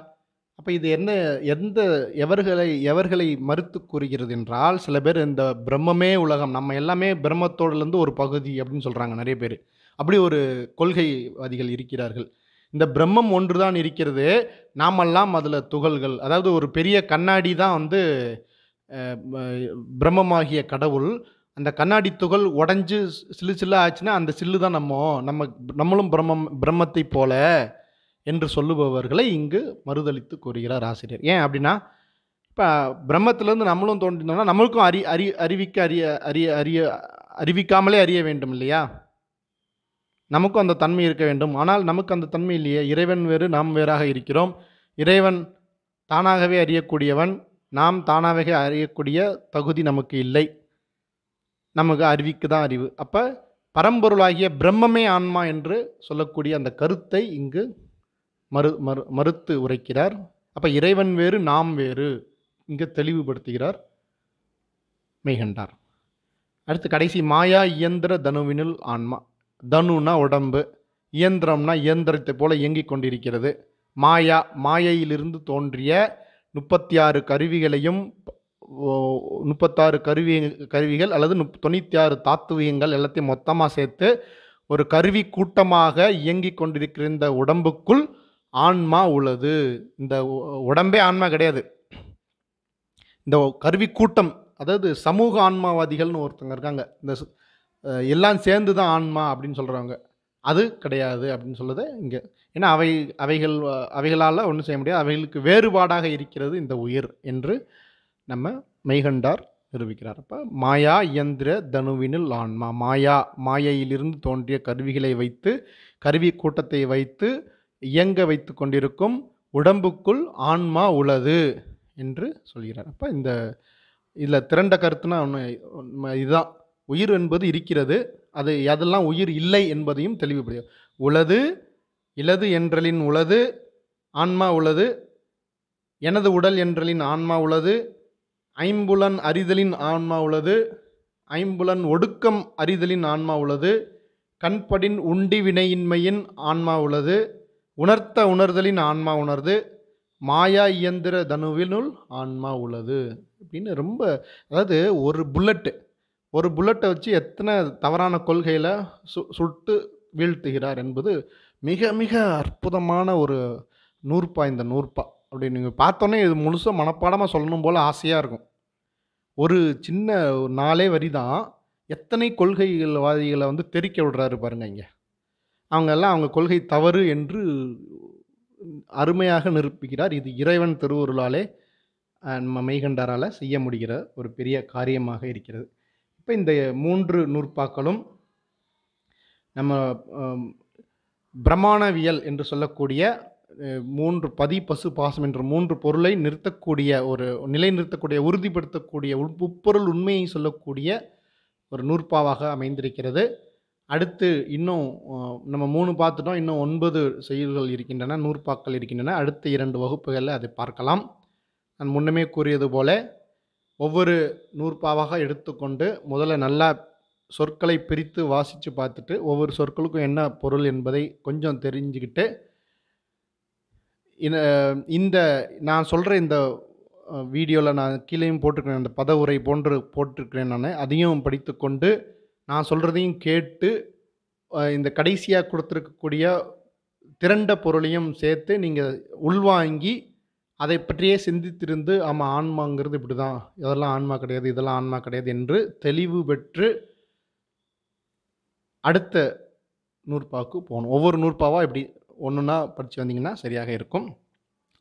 அப்போ இது என்ன எந்த எவர்களை எவர்களை மறுத்து கூறுகிறது என்றால் சில பேர் இந்த பிரம்மமே உலகம் நம்ம எல்லாமே பிரம்மத்தோடலேருந்து ஒரு பகுதி அப்படின்னு சொல்கிறாங்க நிறைய பேர் அப்படி ஒரு கொள்கைவாதிகள் இருக்கிறார்கள் இந்த பிரம்மம் ஒன்று தான் இருக்கிறது நாமெல்லாம் அதில் துகள்கள் அதாவது ஒரு பெரிய கண்ணாடி தான் வந்து பிரம்மமாகிய கடவுள் அந்த கண்ணாடி துகள் உடஞ்சி சில்லு சில்லு ஆச்சுன்னா அந்த சில்லு தான் நம்ம நம்ம நம்மளும் பிரம்மம் பிரம்மத்தை போல என்று சொல்லுபவர்களை இங்கு மறுதளித்து கூறுகிறார் ஆசிரியர் ஏன் அப்படின்னா இப்போ பிரம்மத்திலேருந்து நம்மளும் தோன்றினோம்னா நம்மளுக்கும் அறி அறி அறிவிக்க அறிய அறிய அறிய அறிவிக்காமலே அறிய வேண்டும் இல்லையா நமக்கும் அந்த தன்மை இருக்க வேண்டும் ஆனால் நமக்கு அந்த தன்மை இல்லையே இறைவன் வேறு நாம் வேறாக இருக்கிறோம் இறைவன் தானாகவே அறியக்கூடியவன் நாம் தானாகவே அறியக்கூடிய தகுதி நமக்கு இல்லை நமக்கு அறிவிக்கு தான் அறிவு அப்போ பரம்பொருளாகிய பிரம்மமே ஆன்மா என்று சொல்லக்கூடிய அந்த கருத்தை இங்கு மறு மறு மறுத்து உரைக்கிறார் அப்போ இறைவன் வேறு நாம் வேறு இங்கு தெளிவுபடுத்துகிறார் மெய்கண்டார் அடுத்து கடைசி மாயா இயந்திர தனுவினுள் ஆன்மா தனுனா உடம்பு இயந்திரம்னா இயந்திரத்தை போல இயங்கிக் கொண்டிருக்கிறது மாயா மாயையிலிருந்து தோன்றிய முப்பத்தி ஆறு கருவிகளையும் முப்பத்தாறு கருவி கருவிகள் அல்லது முப் தொண்ணூற்றி ஆறு தாத்துவியங்கள் எல்லாத்தையும் மொத்தமாக சேர்த்து ஒரு கருவி கூட்டமாக இயங்கி கொண்டிருக்கிற இந்த உடம்புக்குள் ஆன்மா உள்ளது இந்த உடம்பே ஆன்மா கிடையாது இந்த கருவி கூட்டம் அதாவது சமூக ஆன்மாவாதிகள்னு ஒருத்தங்க இருக்காங்க இந்த எல்லாம் சேர்ந்து தான் ஆன்மா அப்படின்னு சொல்கிறவங்க அது கிடையாது அப்படின்னு சொல்லுது இங்கே ஏன்னா அவை அவைகள் அவைகளால் ஒன்றும் செய்ய முடியாது அவைகளுக்கு வேறுபாடாக இருக்கிறது இந்த உயிர் என்று நம்ம மெய்கண்டார் நிரூபிக்கிறார் அப்போ மாயா இயந்திர தனுவினில் ஆன்மா மாயா மாயையிலிருந்து தோன்றிய கருவிகளை வைத்து கருவி கூட்டத்தை வைத்து இயங்க வைத்து கொண்டிருக்கும் உடம்புக்குள் ஆன்மா உள்ளது என்று சொல்கிறார் அப்போ இந்த இதில் திரண்ட கருத்துனா ஒன்று இதுதான் உயிர் என்பது இருக்கிறது அது அதெல்லாம் உயிர் இல்லை என்பதையும் தெளிவுபடுகிறது உளது இலது என்றலின் உளது ஆன்மா உளது எனது உடல் என்றலின் ஆன்மா உளது ஐம்புலன் அறிதலின் ஆன்மா உளது ஐம்புலன் ஒடுக்கம் அறிதலின் ஆன்மா உளது கண்படின் உண்டி வினையின்மையின் ஆன்மா உளது உணர்த்த உணர்தலின் ஆன்மா உணர்து மாயா இயந்திர தனுவினுள் ஆன்மா உளது அப்படின்னு ரொம்ப அதாவது ஒரு புல்லட்டு ஒரு புல்லட்டை வச்சு எத்தனை தவறான கொள்கையில் சு சுட்டு வீழ்த்துகிறார் என்பது மிக மிக அற்புதமான ஒரு நூற்பா இந்த நூற்பா அப்படி நீங்கள் பார்த்தோன்னே இது முழுசாக மனப்பாடமாக சொல்லணும் போல் ஆசையாக இருக்கும் ஒரு சின்ன ஒரு வரி தான் எத்தனை கொள்கைகள் வாதிகளை வந்து தெரிக்க விடுறாரு பாருங்க இங்கே அவங்க எல்லாம் அவங்க கொள்கை தவறு என்று அருமையாக நிரூபிக்கிறார் இது இறைவன் திருவருளாலே நம்ம மெய்கண்டாரால் செய்ய முடிகிற ஒரு பெரிய காரியமாக இருக்கிறது இப்போ இந்த மூன்று நூற்பாக்களும் நம்ம பிரமாணவியல் என்று சொல்லக்கூடிய மூன்று பதி பசு பாசம் என்ற மூன்று பொருளை நிறுத்தக்கூடிய ஒரு நிலை நிறுத்தக்கூடிய உறுதிப்படுத்தக்கூடிய உட்பொருள் உண்மையை சொல்லக்கூடிய ஒரு நூற்பாவாக அமைந்திருக்கிறது அடுத்து இன்னும் நம்ம மூணு பார்த்துட்டோம் இன்னும் ஒன்பது செயல்கள் இருக்கின்றன நூற்பாக்கள் இருக்கின்றன அடுத்த இரண்டு வகுப்புகளில் அதை பார்க்கலாம் நான் முன்னமே கூறியது போல ஒவ்வொரு நூற்பாவாக எடுத்துக்கொண்டு முதல்ல நல்லா சொற்களை பிரித்து வாசித்து பார்த்துட்டு ஒவ்வொரு சொற்களுக்கும் என்ன பொருள் என்பதை கொஞ்சம் தெரிஞ்சுக்கிட்டு இந்த நான் சொல்கிற இந்த வீடியோவில் நான் கீழேயும் போட்டிருக்கிறேன் அந்த பதவுரை போன்று போட்டிருக்கிறேன் நான் அதையும் படித்துக்கொண்டு நான் சொல்கிறதையும் கேட்டு இந்த கடைசியாக கொடுத்துருக்கக்கூடிய திரண்ட பொருளையும் சேர்த்து நீங்கள் உள்வாங்கி அதை பற்றியே சிந்தித்திருந்து ஆமாம் ஆன்மாங்கிறது இப்படி தான் இதெல்லாம் ஆன்மா கிடையாது இதெல்லாம் ஆன்மா கிடையாது என்று தெளிவு பெற்று அடுத்த நூற்பாவுக்கு போகணும் ஒவ்வொரு நூற்பாவாக இப்படி ஒன்றுனா படித்து வந்தீங்கன்னா சரியாக இருக்கும்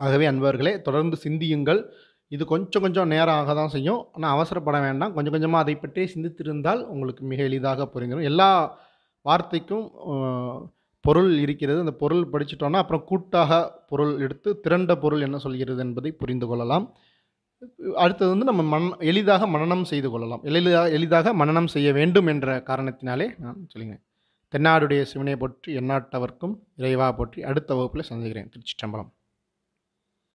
ஆகவே அன்பர்களே தொடர்ந்து சிந்தியுங்கள் இது கொஞ்சம் கொஞ்சம் நேரம் ஆக தான் செய்யும் ஆனால் அவசரப்பட வேண்டாம் கொஞ்சம் கொஞ்சமாக அதை பற்றியே சிந்தித்திருந்தால் உங்களுக்கு மிக எளிதாக புரிஞ்சிடும் எல்லா வார்த்தைக்கும் பொருள் இருக்கிறது அந்த பொருள் படிச்சுட்டோன்னா அப்புறம் கூட்டாக பொருள் எடுத்து திரண்ட பொருள் என்ன சொல்கிறது என்பதை புரிந்து கொள்ளலாம் அடுத்தது வந்து நம்ம மன் எளிதாக மனநம் செய்து கொள்ளலாம் எளிதாக எளிதாக மனநம் செய்ய வேண்டும் என்ற காரணத்தினாலே நான் சொல்லுங்கள் தென்னாடுடைய சிவனை போற்றி எண்ணாட்டவர்க்கும் இறைவா போற்றி அடுத்த வகுப்பில் சந்திக்கிறேன் திருச்சி சம்பளம்